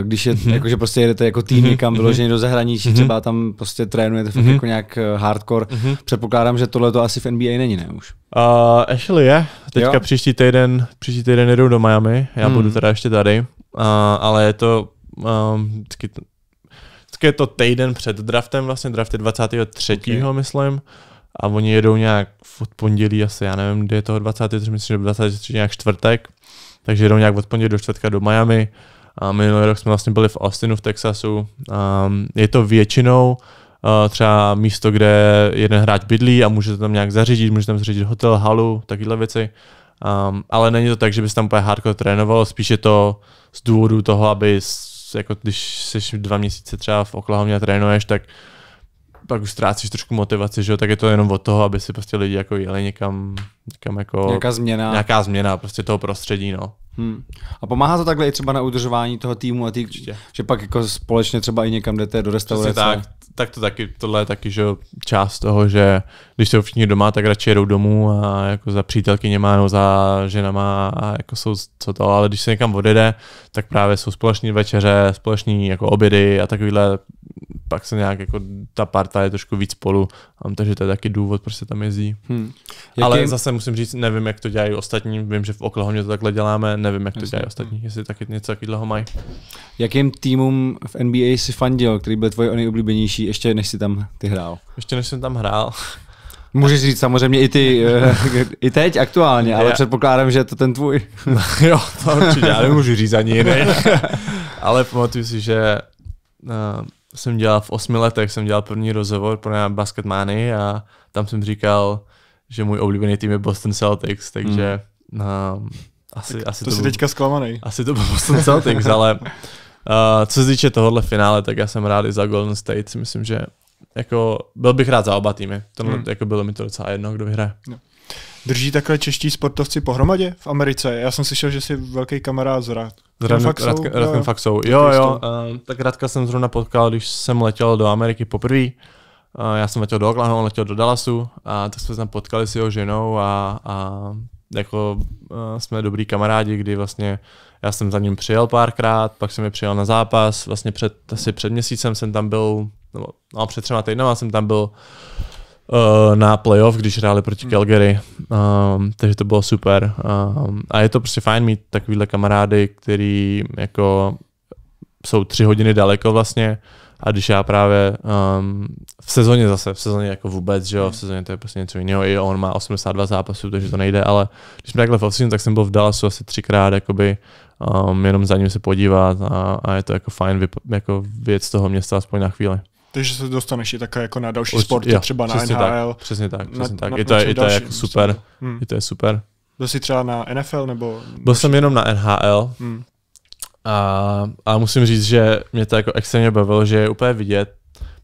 Eh, když je, mm-hmm. jako, že prostě jedete jako tým mhm. někam mm-hmm. vyloženě do zahraničí, mm-hmm. třeba tam prostě trénujete mm-hmm. jako nějak eh, hardcore, mm-hmm. předpokládám, že tohle to asi v NBA není, ne už? Uh, actually je. Teďka jo? příští týden, příští týden jedou do Miami, já mm. budu mhm. teda ještě tady, uh, ale je to uh, vždycky, vždycky je to týden před draftem, vlastně draft je 23. Okay. myslím a oni jedou nějak od pondělí asi, já nevím, kde je toho 23, myslím, že 23 nějak čtvrtek, takže jedou nějak od pondělí do čtvrtka do Miami a minulý rok jsme vlastně byli v Austinu v Texasu. Um, je to většinou uh, třeba místo, kde jeden hráč bydlí a můžete tam nějak zařídit, můžete tam zařídit hotel, halu, takovéhle věci. Um, ale není to tak, že bys tam úplně hardcore trénoval, spíš je to z důvodu toho, aby jako když jsi dva měsíce třeba v Oklahomě a trénuješ, tak pak už ztrácíš trošku motivaci, že jo, tak je to jenom od toho, aby si prostě lidi jako jeli někam, někam jako... Nějaká změna. Nějaká změna prostě toho prostředí, no. Hmm. A pomáhá to takhle i třeba na udržování toho týmu a tý, že pak jako společně třeba i někam jdete do restaurace. Přesně tak, tak to taky, tohle je taky že část toho, že když jsou všichni doma, tak radši jedou domů a jako za nemá, no za ženama a jako jsou co to, ale když se někam odjede, tak právě jsou společní večeře, společní jako obědy a takovýhle pak se nějak jako ta parta je trošku víc spolu, takže to je taky důvod, proč se tam jezdí. Hmm. Jaký... Ale zase musím říct, nevím, jak to dělají ostatní, vím, že v Oklahomě to takhle děláme, nevím, jak to dělají ostatní, jestli taky něco takového mají. Jakým týmům v NBA si fandil, který byl tvoj nejoblíbenější, ještě než jsi tam ty hrál? Ještě než jsem tam hrál. Můžeš říct samozřejmě i ty, eh, i teď aktuálně, ale já. předpokládám, že je to ten tvůj. jo, to určitě, já nemůžu říct ani jiný. ale pamatuju si, že uh, jsem dělal v osmi letech, jsem dělal první rozhovor pro basketmány a tam jsem říkal, že můj oblíbený tým je Boston Celtics, takže hmm. Eh, asi, asi to, to jsi byl, teďka zklamaný. Asi to byl Boston Celtics, ale uh, co se týče tohohle finále, tak já jsem rád i za Golden State. myslím, že jako, byl bych rád za oba týmy. Tohle, hmm. jako bylo mi to docela jedno, kdo vyhraje. No. Drží takhle čeští sportovci pohromadě v Americe? Já jsem slyšel, že jsi velký kamarád z Rad. Z Radkem Faxou. Radkem Faxou. Jo, jo. jo. Uh, tak Radka jsem zrovna potkal, když jsem letěl do Ameriky poprvé. Uh, já jsem letěl do Oklahoma, letěl do Dallasu, a tak jsme se tam potkali s jeho ženou a, a jako eh, jsme dobrý kamarádi, kdy vlastně já jsem za ním přijel párkrát, pak jsem mi přijel na zápas, vlastně před, asi před měsícem jsem tam byl, nebo no, před třema týdnama jsem tam byl uh, na playoff, když hráli proti hmm. Calgary, um, takže to bylo super. Um, a je to prostě fajn mít takovýhle kamarády, který jako jsou tři hodiny daleko vlastně, a když já právě um, v sezóně zase, v sezóně jako vůbec, že jo, v mm. sezóně to je prostě něco jiného, i on má 82 zápasů, takže to nejde, ale když jsme takhle v tak jsem byl v Dallasu asi třikrát, jakoby, um, jenom za ním se podívat a, a je to jako fajn vyp- jako věc toho města aspoň na chvíli. Takže se dostaneš i také jako na další Určitě, sporty, jo, třeba na přesně NHL. Tak, přesně tak, přesně na, tak. Na, I to, na je, i to je jako super. Hmm. I to je super. Byl jsi třeba na NFL nebo? Byl jsem jenom na NHL. Hmm. A, a musím říct, že mě to jako extrémně bavilo, že je úplně vidět,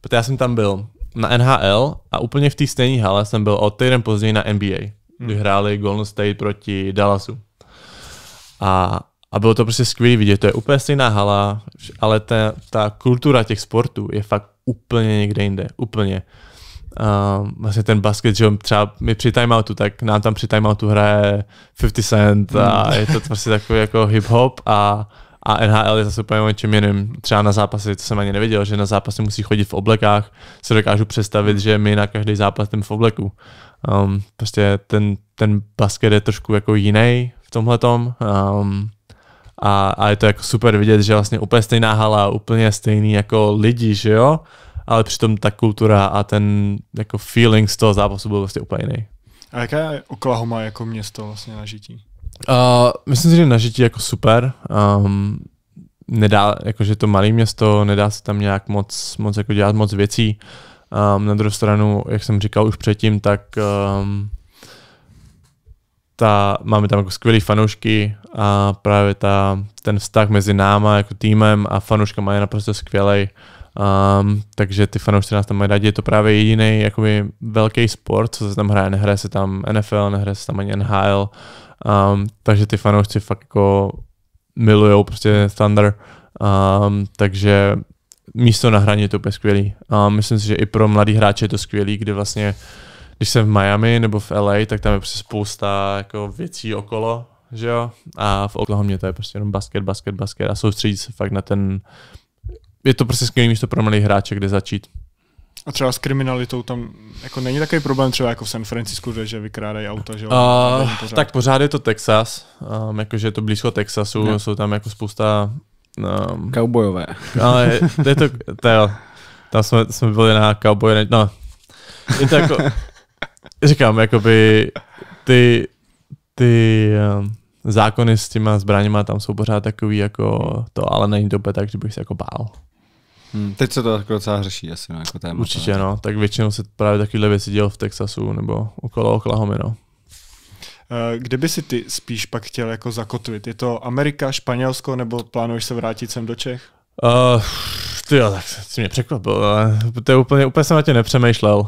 protože já jsem tam byl na NHL a úplně v té stejné hale jsem byl o týden později na NBA, hmm. kdy hráli Golden State proti Dallasu. A, a bylo to prostě skvělé vidět, to je úplně stejná hala, ale ta, ta kultura těch sportů je fakt úplně někde jinde, úplně. Um, vlastně ten basket, že třeba my při timeoutu, tak nám tam při timeoutu hraje 50 Cent a hmm. je to prostě takový jako hip-hop a a NHL je zase úplně o něčem jiným. Třeba na zápasy, to jsem ani neviděl, že na zápasy musí chodit v oblekách. Se dokážu představit, že my na každý zápas ten v obleku. Um, prostě ten, ten basket je trošku jako jiný v tomhle Um, a, a je to jako super vidět, že vlastně úplně stejná hala, úplně stejný jako lidi, že jo? Ale přitom ta kultura a ten jako feeling z toho zápasu byl vlastně úplně jiný. A jaká je Oklahoma jako město vlastně na žití? Uh, myslím si, že nažití jako super. Um, nedá, jakože to malé město, nedá se tam nějak moc, moc jako dělat moc věcí. Um, na druhou stranu, jak jsem říkal už předtím, tak um, ta, máme tam jako skvělé fanoušky a právě ta, ten vztah mezi náma jako týmem a fanouškama je naprosto skvělý. Um, takže ty fanoušci nás tam mají rádi. Je to právě jediný velký sport, co se tam hraje. Nehraje se tam NFL, nehraje se tam ani NHL. Um, takže ty fanoušci fakt jako milujou prostě Thunder, um, takže místo na hraně je to úplně skvělý. Um, myslím si, že i pro mladý hráče je to skvělý, kdy vlastně, když jsem v Miami nebo v LA, tak tam je prostě spousta jako věcí okolo, že jo? A v Oklahomě to je prostě jenom basket, basket, basket a soustředí se fakt na ten... Je to prostě skvělý místo pro mladý hráče, kde začít. A třeba s kriminalitou tam jako není takový problém třeba jako v San Francisku, že vykrádají auta, že Uh, pořád. Tak pořád je to Texas, um, jakože je to blízko Texasu, no. jsou tam jako spousta... Um, Cowboyové. Ale je to, to jo, tam jsme, jsme byli na cowboy, no. Je to jako, říkám, jakoby ty, ty um, zákony s těma zbraněma tam jsou pořád takový jako to, ale není to úplně tak, že bych se jako bál. Hmm, teď se to jako docela řeší asi, no, jako téma. Určitě, no. no. Tak většinou se právě takovéhle věci dělal v Texasu nebo okolo Oklahoma, no. Eh, kde by si ty spíš pak chtěl jako zakotvit? Je to Amerika, Španělsko nebo plánuješ se vrátit sem do Čech? Uh, ty jo, tak jsi mě překvapil, to je úplně, úplně jsem na tě nepřemýšlel.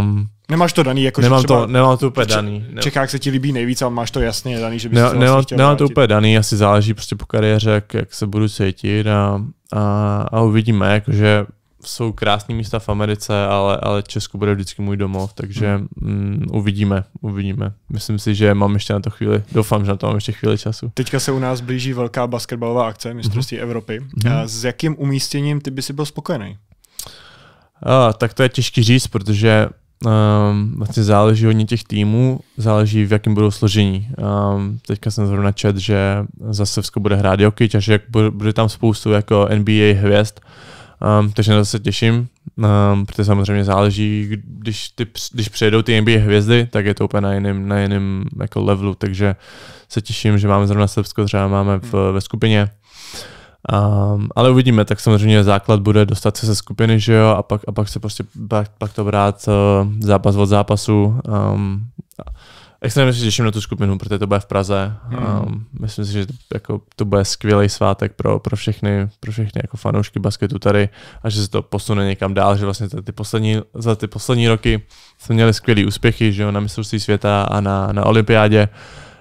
Um, Nemáš to daný, jako nemám že třeba, to, nemám to úplně daný. V Čechách se ti líbí nejvíc, ale máš to jasně daný, že bys ne, to nemám, vlastně nemám to úplně daný, asi záleží prostě po kariéře, jak, jak se budu cítit a, a, a uvidíme, že jsou krásné místa v Americe, ale, ale Česko bude vždycky můj domov, takže hmm. mm, uvidíme, uvidíme. Myslím si, že mám ještě na to chvíli, doufám, že na to mám ještě chvíli času. Teďka se u nás blíží velká basketbalová akce mistrovství hmm. Evropy. Hmm. A s jakým umístěním ty by si byl spokojený? A, tak to je těžký říct, protože Um, vlastně záleží hodně těch týmů, záleží v jakém budou složení. Um, teďka jsem zrovna čet, že zase Vsko bude hrát Jokic a že bude, bude tam spoustu jako NBA hvězd, um, takže na to se těším, um, protože samozřejmě záleží, když, ty, když přejdou ty NBA hvězdy, tak je to úplně na jiném, na jiném jako levelu, takže se těším, že máme zrovna Srbsko, třeba máme v, hmm. ve skupině, Um, ale uvidíme, tak samozřejmě základ bude dostat se ze skupiny, že jo, a pak, a pak se prostě pak, pak to brát uh, zápas od zápasu. Um, ehm, extrémně se těším na tu skupinu, protože to bude v Praze. Um, myslím si, že to, jako, to bude skvělý svátek pro, pro, všechny, pro všechny jako fanoušky basketu tady a že se to posune někam dál, že vlastně ty poslední, za ty poslední roky jsme měli skvělé úspěchy že jo, na mistrovství světa a na, na olympiádě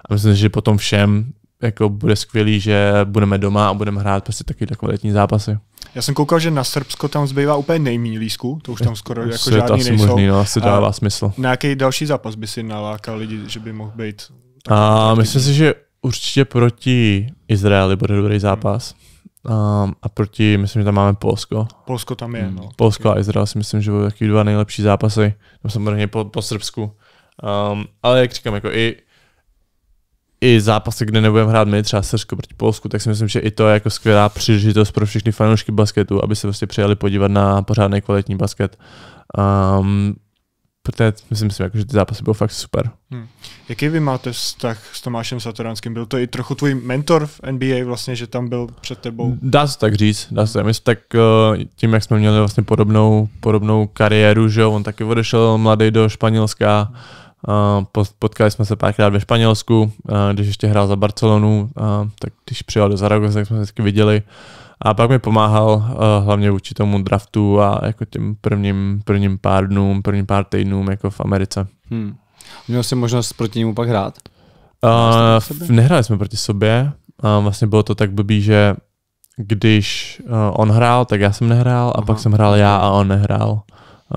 a myslím si, že potom všem jako bude skvělý, že budeme doma a budeme hrát prostě takové kvalitní zápasy. Já jsem koukal, že na Srbsko tam zbývá úplně nejméně lísku, to už tam skoro jako Svět žádný asi nejsou. Možný, no, asi dává a smysl. Na jaký další zápas by si nalákal lidi, že by mohl být? A myslím si, že určitě proti Izraeli bude dobrý zápas. Hmm. Um, a proti, myslím, že tam máme Polsko. Polsko tam je, hmm. no. Polsko a Izrael si myslím, že budou taky dva nejlepší zápasy. Tam no, samozřejmě po, po Srbsku. Um, ale jak říkám, jako i i zápasy, kde nebudeme hrát my, třeba Srbsko proti Polsku, tak si myslím, že i to je jako skvělá příležitost pro všechny fanoušky basketu, aby se vlastně přijali podívat na pořádný kvalitní basket. Um, protože myslím si, jako, že ty zápasy byly fakt super. Hmm. Jaký vy máte vztah s Tomášem Satoranským? Byl to i trochu tvůj mentor v NBA vlastně, že tam byl před tebou? Dá se tak říct, dá se. Myslím, tak eh, tím, jak jsme měli vlastně podobnou, podobnou kariéru, že on taky odešel mladý do Španělska, hmm Potkali jsme se párkrát ve Španělsku, když ještě hrál za Barcelonu, tak když přijel do Zaragoza, tak jsme se vždycky viděli. A pak mi pomáhal hlavně vůči tomu draftu a jako těm prvním, prvním pár dnům, prvním pár týdnům jako v Americe. Hmm. Měl jsi možnost proti němu pak hrát? Uh, nehráli jsme proti sobě. Uh, vlastně bylo to tak blbý, že když uh, on hrál, tak já jsem nehrál a Aha. pak jsem hrál já a on nehrál.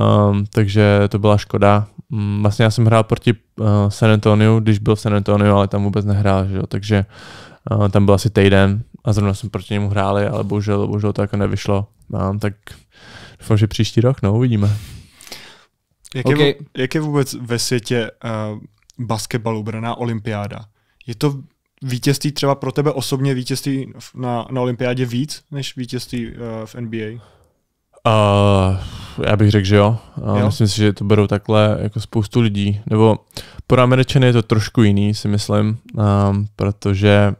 Um, takže to byla škoda. Um, vlastně já jsem hrál proti uh, San Antonio, když byl v San Antonio, ale tam vůbec nehrál, že jo? takže uh, tam byl asi týden a zrovna jsem proti němu hráli, ale bohužel, bohužel to jako nevyšlo. Um, tak doufám, že příští rok, no uvidíme. Jak, okay. je, jak je vůbec ve světě uh, basketbalu braná olympiáda? Je to vítězství třeba pro tebe osobně vítězství na, na olympiádě víc, než vítězství uh, v NBA? Uh, já bych řekl, že jo. jo. Myslím si, že to berou takhle jako spoustu lidí. Nebo pro Američany je to trošku jiný, si myslím, um, protože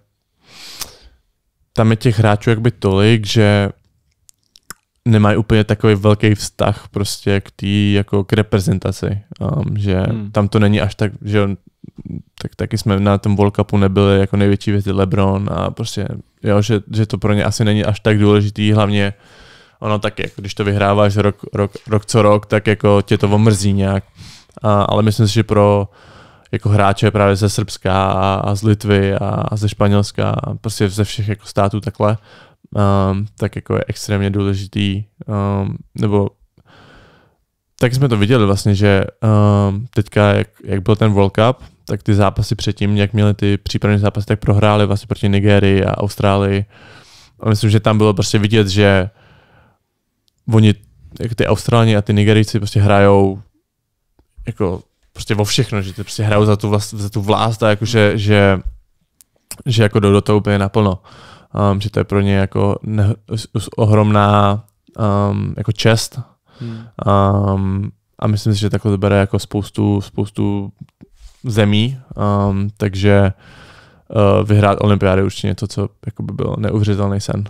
tam je těch hráčů jakby tolik, že nemají úplně takový velký vztah prostě k tý, jako k reprezentaci, um, že hmm. tam to není až tak, že on, tak taky jsme na tom World Cupu nebyli jako největší věci LeBron a prostě, jo, že, že to pro ně asi není až tak důležitý, hlavně uh, ono tak, jako když to vyhráváš rok, rok, rok co rok, tak jako tě to omrzí nějak. A, ale myslím si, že pro jako hráče právě ze Srbska a, a z Litvy a, a ze Španělska, a prostě ze všech jako států takhle, um, tak jako je extrémně důležitý, um, nebo tak jsme to viděli vlastně, že um, teďka, jak, jak byl ten World Cup, tak ty zápasy předtím, jak měli ty přípravné zápasy, tak prohráli vlastně proti Nigérii a Austrálii. A myslím, že tam bylo prostě vidět, že oni, jako ty Australani a ty nigerici prostě hrajou jako prostě o všechno, že ty prostě hrajou za tu, vlast, za tu vlast a jako, že, že, že jako jdou do toho úplně naplno. Um, že to je pro ně jako ne, ohromná um, jako čest. Hmm. Um, a myslím si, že takhle to bere jako spoustu, spoustu zemí, um, takže uh, vyhrát olympiády určitě něco, co jako by byl neuvěřitelný sen.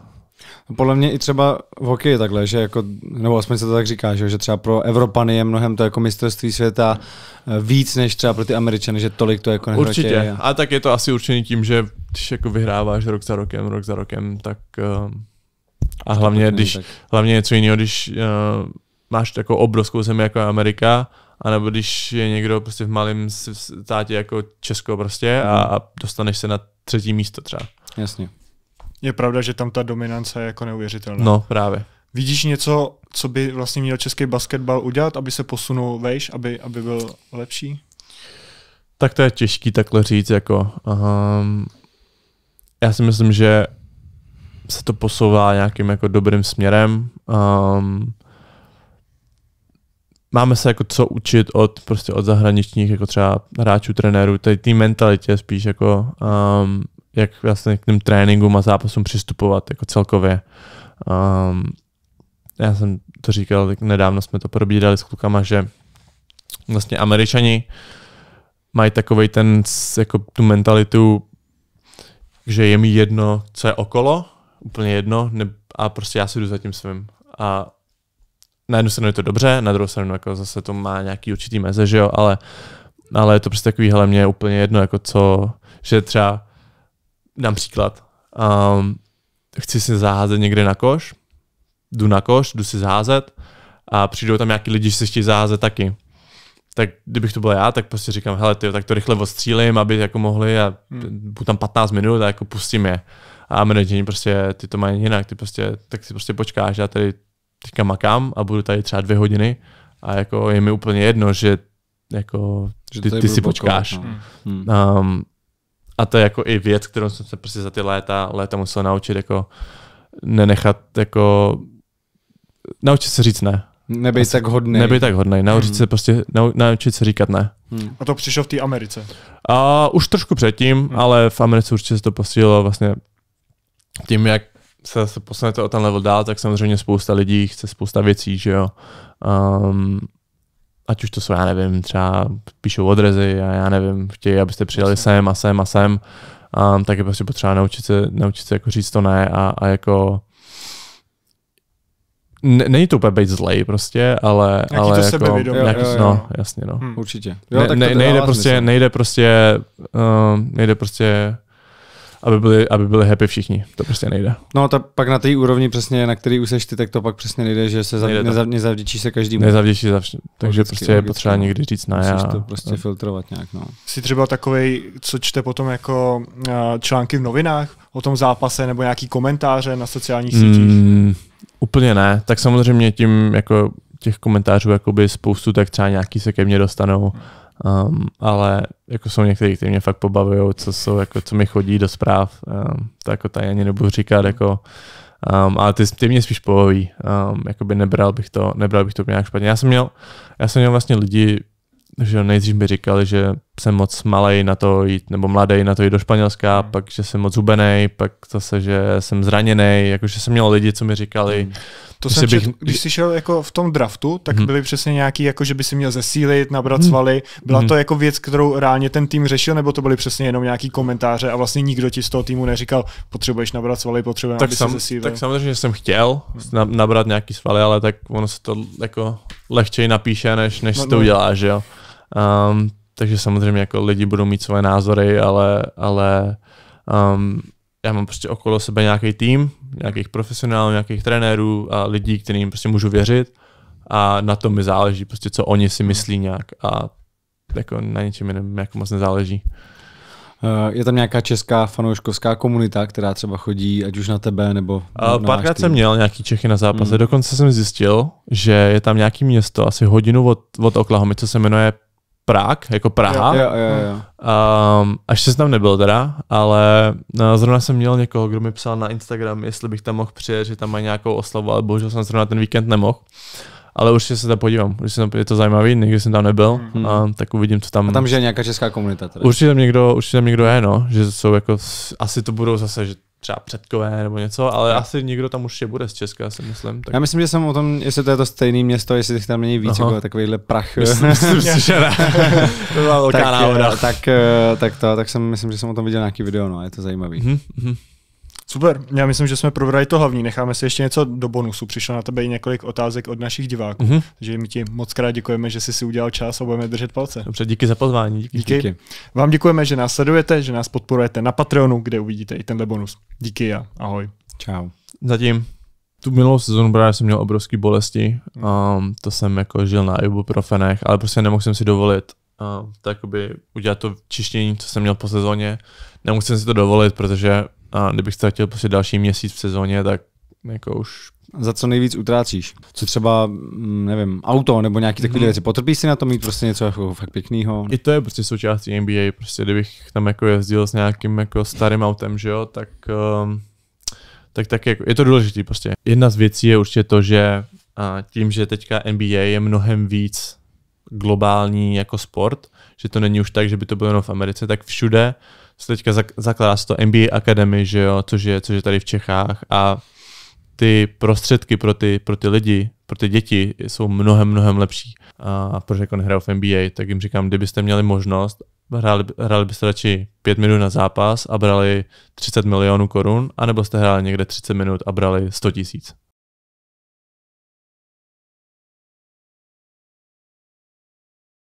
Podle mě i třeba v hokeji takhle, že jako, nebo aspoň se to tak říká, že, třeba pro Evropany je mnohem to jako mistrovství světa eh, víc než třeba pro ty Američany, že tolik to jako Určitě, je. a tak je to asi určený tím, že když jako vyhráváš rok za rokem, rok za rokem, tak uh, a hlavně, když, hlavně je co jiného, když uh, máš takovou obrovskou zemi jako je Amerika, anebo když je někdo prostě v malém státě jako Česko prostě a, mhm. a dostaneš se na třetí místo třeba. Jasně je pravda, že tam ta dominance je jako neuvěřitelná. No, právě. Vidíš něco, co by vlastně měl český basketbal udělat, aby se posunul vejš, aby, aby byl lepší? Tak to je těžký takhle říct. Jako, um, já si myslím, že se to posouvá nějakým jako dobrým směrem. Um, máme se jako co učit od, prostě od zahraničních jako třeba hráčů, trenérů, té mentalitě spíš jako um, jak vlastně k těm tréninkům a zápasům přistupovat jako celkově. Um, já jsem to říkal, tak nedávno jsme to probírali s klukama, že vlastně američani mají takovej ten, jako tu mentalitu, že je mi jedno, co je okolo, úplně jedno, ne, a prostě já si jdu za tím svým. A na jednu stranu je to dobře, na druhou stranu jako zase to má nějaký určitý meze, že jo, ale, ale je to prostě takový, hele, mě je úplně jedno, jako co, že třeba dám příklad. Um, chci si zaházet někde na koš, jdu na koš, jdu si zaházet a přijdou tam nějaký lidi, že se chtějí zaházet taky. Tak kdybych to byl já, tak prostě říkám, hele, tyjo, tak to rychle odstřílím, aby jako mohli a hmm. budu tam 15 minut a jako pustím je. A američani prostě, ty to mají jinak, ty prostě, tak si prostě počkáš, já tady teďka makám a budu tady třeba dvě hodiny a jako je mi úplně jedno, že jako že ty, ty si počkáš. No. Hmm. hmm. Um, a to je jako i věc, kterou jsem se prostě za ty léta, léta musel naučit, jako nenechat, jako naučit se říct ne. Nebej tak hodný. Nebej tak hodný. naučit hmm. se prostě, naučit se říkat ne. Hmm. A to přišlo v té Americe? A, už trošku předtím, hmm. ale v Americe určitě se to posílilo vlastně tím, jak se posunete o ten level dál, tak samozřejmě spousta lidí chce spousta věcí, že jo. Um, ať už to jsou, já nevím, třeba píšou odrezy a já nevím, chtějí, abyste přijeli sem a sem a sem, um, tak je prostě potřeba naučit se, naučit se jako říct to ne a, a jako ne, není to úplně být zlej prostě, ale... Jaký ale to jako, sebevědomí. Nějaký, jo, jo, jo. No, jasně, no. Hmm. Určitě. Jo, ne, tak to ne, nejde, prostě, nejde prostě, um, nejde prostě aby byli, aby byli happy všichni. To prostě nejde. No ta pak na té úrovni přesně, na který už seš ty, tak to pak přesně nejde, že se nejde nezav, nezavděčí se každý. Nezavděčí za vše. Takže prostě logicky, prostě je potřeba no. někdy říct ne. Musíš to prostě no. filtrovat nějak. No. Jsi třeba takový, co čte potom jako eh, články v novinách o tom zápase nebo nějaký komentáře na sociálních sítích? Mm, úplně ne. Tak samozřejmě tím jako těch komentářů jakoby spoustu, tak třeba nějaký se ke mně dostanou. Hmm Um, ale jako jsou někteří, kteří mě fakt pobavují, co jsou, jako, co mi chodí do zpráv, um, to jako tady ani nebudu říkat, mhm. jako, um, ale ty, ty mě spíš pobaví, um, by nebral bych to, nebral bych to nějak špatně. Já jsem měl, já jsem měl vlastně lidi, že nejdřív mi říkal, že jsem moc malej na to jít, nebo mladý na to jít do Španělska, mm. pak, že jsem moc zubený, pak zase, že jsem zraněný, jakože jsem měl lidi, co mi říkali. Mm. To jsem bych... když jsi šel jako v tom draftu, tak mm. byly přesně nějaký, jako že by si měl zesílit, nabrat mm. svaly. Byla mm. to jako věc, kterou reálně ten tým řešil, nebo to byly přesně jenom nějaký komentáře a vlastně nikdo ti z toho týmu neříkal, potřebuješ nabrat svaly, potřebuješ, tak aby sam, zesílil. Tak samozřejmě že jsem chtěl hmm. nabrat nějaký svaly, ale tak ono se to jako lehčej napíše, než, než no, to no. udělá, jo. Um, takže samozřejmě jako lidi budou mít svoje názory, ale, ale um, já mám prostě okolo sebe nějaký tým, nějakých profesionálů, nějakých trenérů a lidí, kterým prostě můžu věřit a na tom mi záleží prostě, co oni si myslí nějak a jako na něčem jiném jako moc nezáleží. Eh, je tam nějaká česká fanouškovská komunita, která třeba chodí, ať už na tebe nebo eh, na Párkrát jsem měl nějaký Čechy na zápase, mm. dokonce jsem zjistil, že je tam nějaký město asi hodinu od, od Oklahoma, co se jmenuje Prák, jako Praha. Jo, jo, jo, jo. Um, až se tam nebyl teda, ale no, zrovna jsem měl někoho, kdo mi psal na Instagram, jestli bych tam mohl přijet, že tam má nějakou oslavu, ale bohužel jsem zrovna ten víkend nemohl. Ale určitě se tam podívám, určitě tam, je to zajímavý, nikdy jsem tam nebyl, mm-hmm. a, tak uvidím, co tam. A tam, že je nějaká česká komunita. Teda. Určitě tam někdo, určitě tam někdo je, no, že jsou jako, asi to budou zase, že třeba předkové nebo něco, ale asi někdo tam už je bude z Česka, si myslím. Tak... Já myslím, že jsem o tom, jestli to je to stejné město, jestli tam není víc jako takovýhle prach. Myslím, že to byla velká eh, tak, Tak, eh, tak, to, tak jsem, myslím, že jsem o tom viděl nějaký video, no, je to zajímavý. Mm-hmm. Super, já myslím, že jsme probrali to hlavní. Necháme si ještě něco do bonusu. Přišlo na tebe i několik otázek od našich diváků, mm-hmm. takže my ti moc krát děkujeme, že jsi si udělal čas a budeme držet palce. Dobře, díky za pozvání. Díky. díky. díky. Vám děkujeme, že nás sledujete, že nás podporujete na Patreonu, kde uvidíte i tenhle bonus. Díky a ahoj. Čau. Zatím. Tu minulou sezonu právě jsem měl obrovské bolesti, um, to jsem jako žil na ibuprofenech, ale prostě nemohl jsem si dovolit uh, um, to udělat to čištění, co jsem měl po sezóně, nemusím si to dovolit, protože a kdybych ztratil prostě další měsíc v sezóně, tak jako už za co nejvíc utrácíš. Co třeba, mm, nevím, auto nebo nějaký takový hmm. věci. Potrpíš si na to mít prostě něco jako fakt pěkného? I to je prostě součástí NBA. Prostě kdybych tam jako jezdil s nějakým jako starým autem, že jo, tak, ehm, tak, tak jako, je to důležité prostě. Jedna z věcí je určitě to, že a tím, že teďka NBA je mnohem víc globální jako sport, že to není už tak, že by to bylo jenom v Americe, tak všude se teďka zakládá se to MBA Academy, že jo, což je, což je tady v Čechách a ty prostředky pro ty, pro ty lidi, pro ty děti jsou mnohem, mnohem lepší. A protože jako nehrál v NBA, tak jim říkám, kdybyste měli možnost, hráli, hráli byste radši 5 minut na zápas a brali 30 milionů korun, anebo jste hráli někde 30 minut a brali 100 tisíc.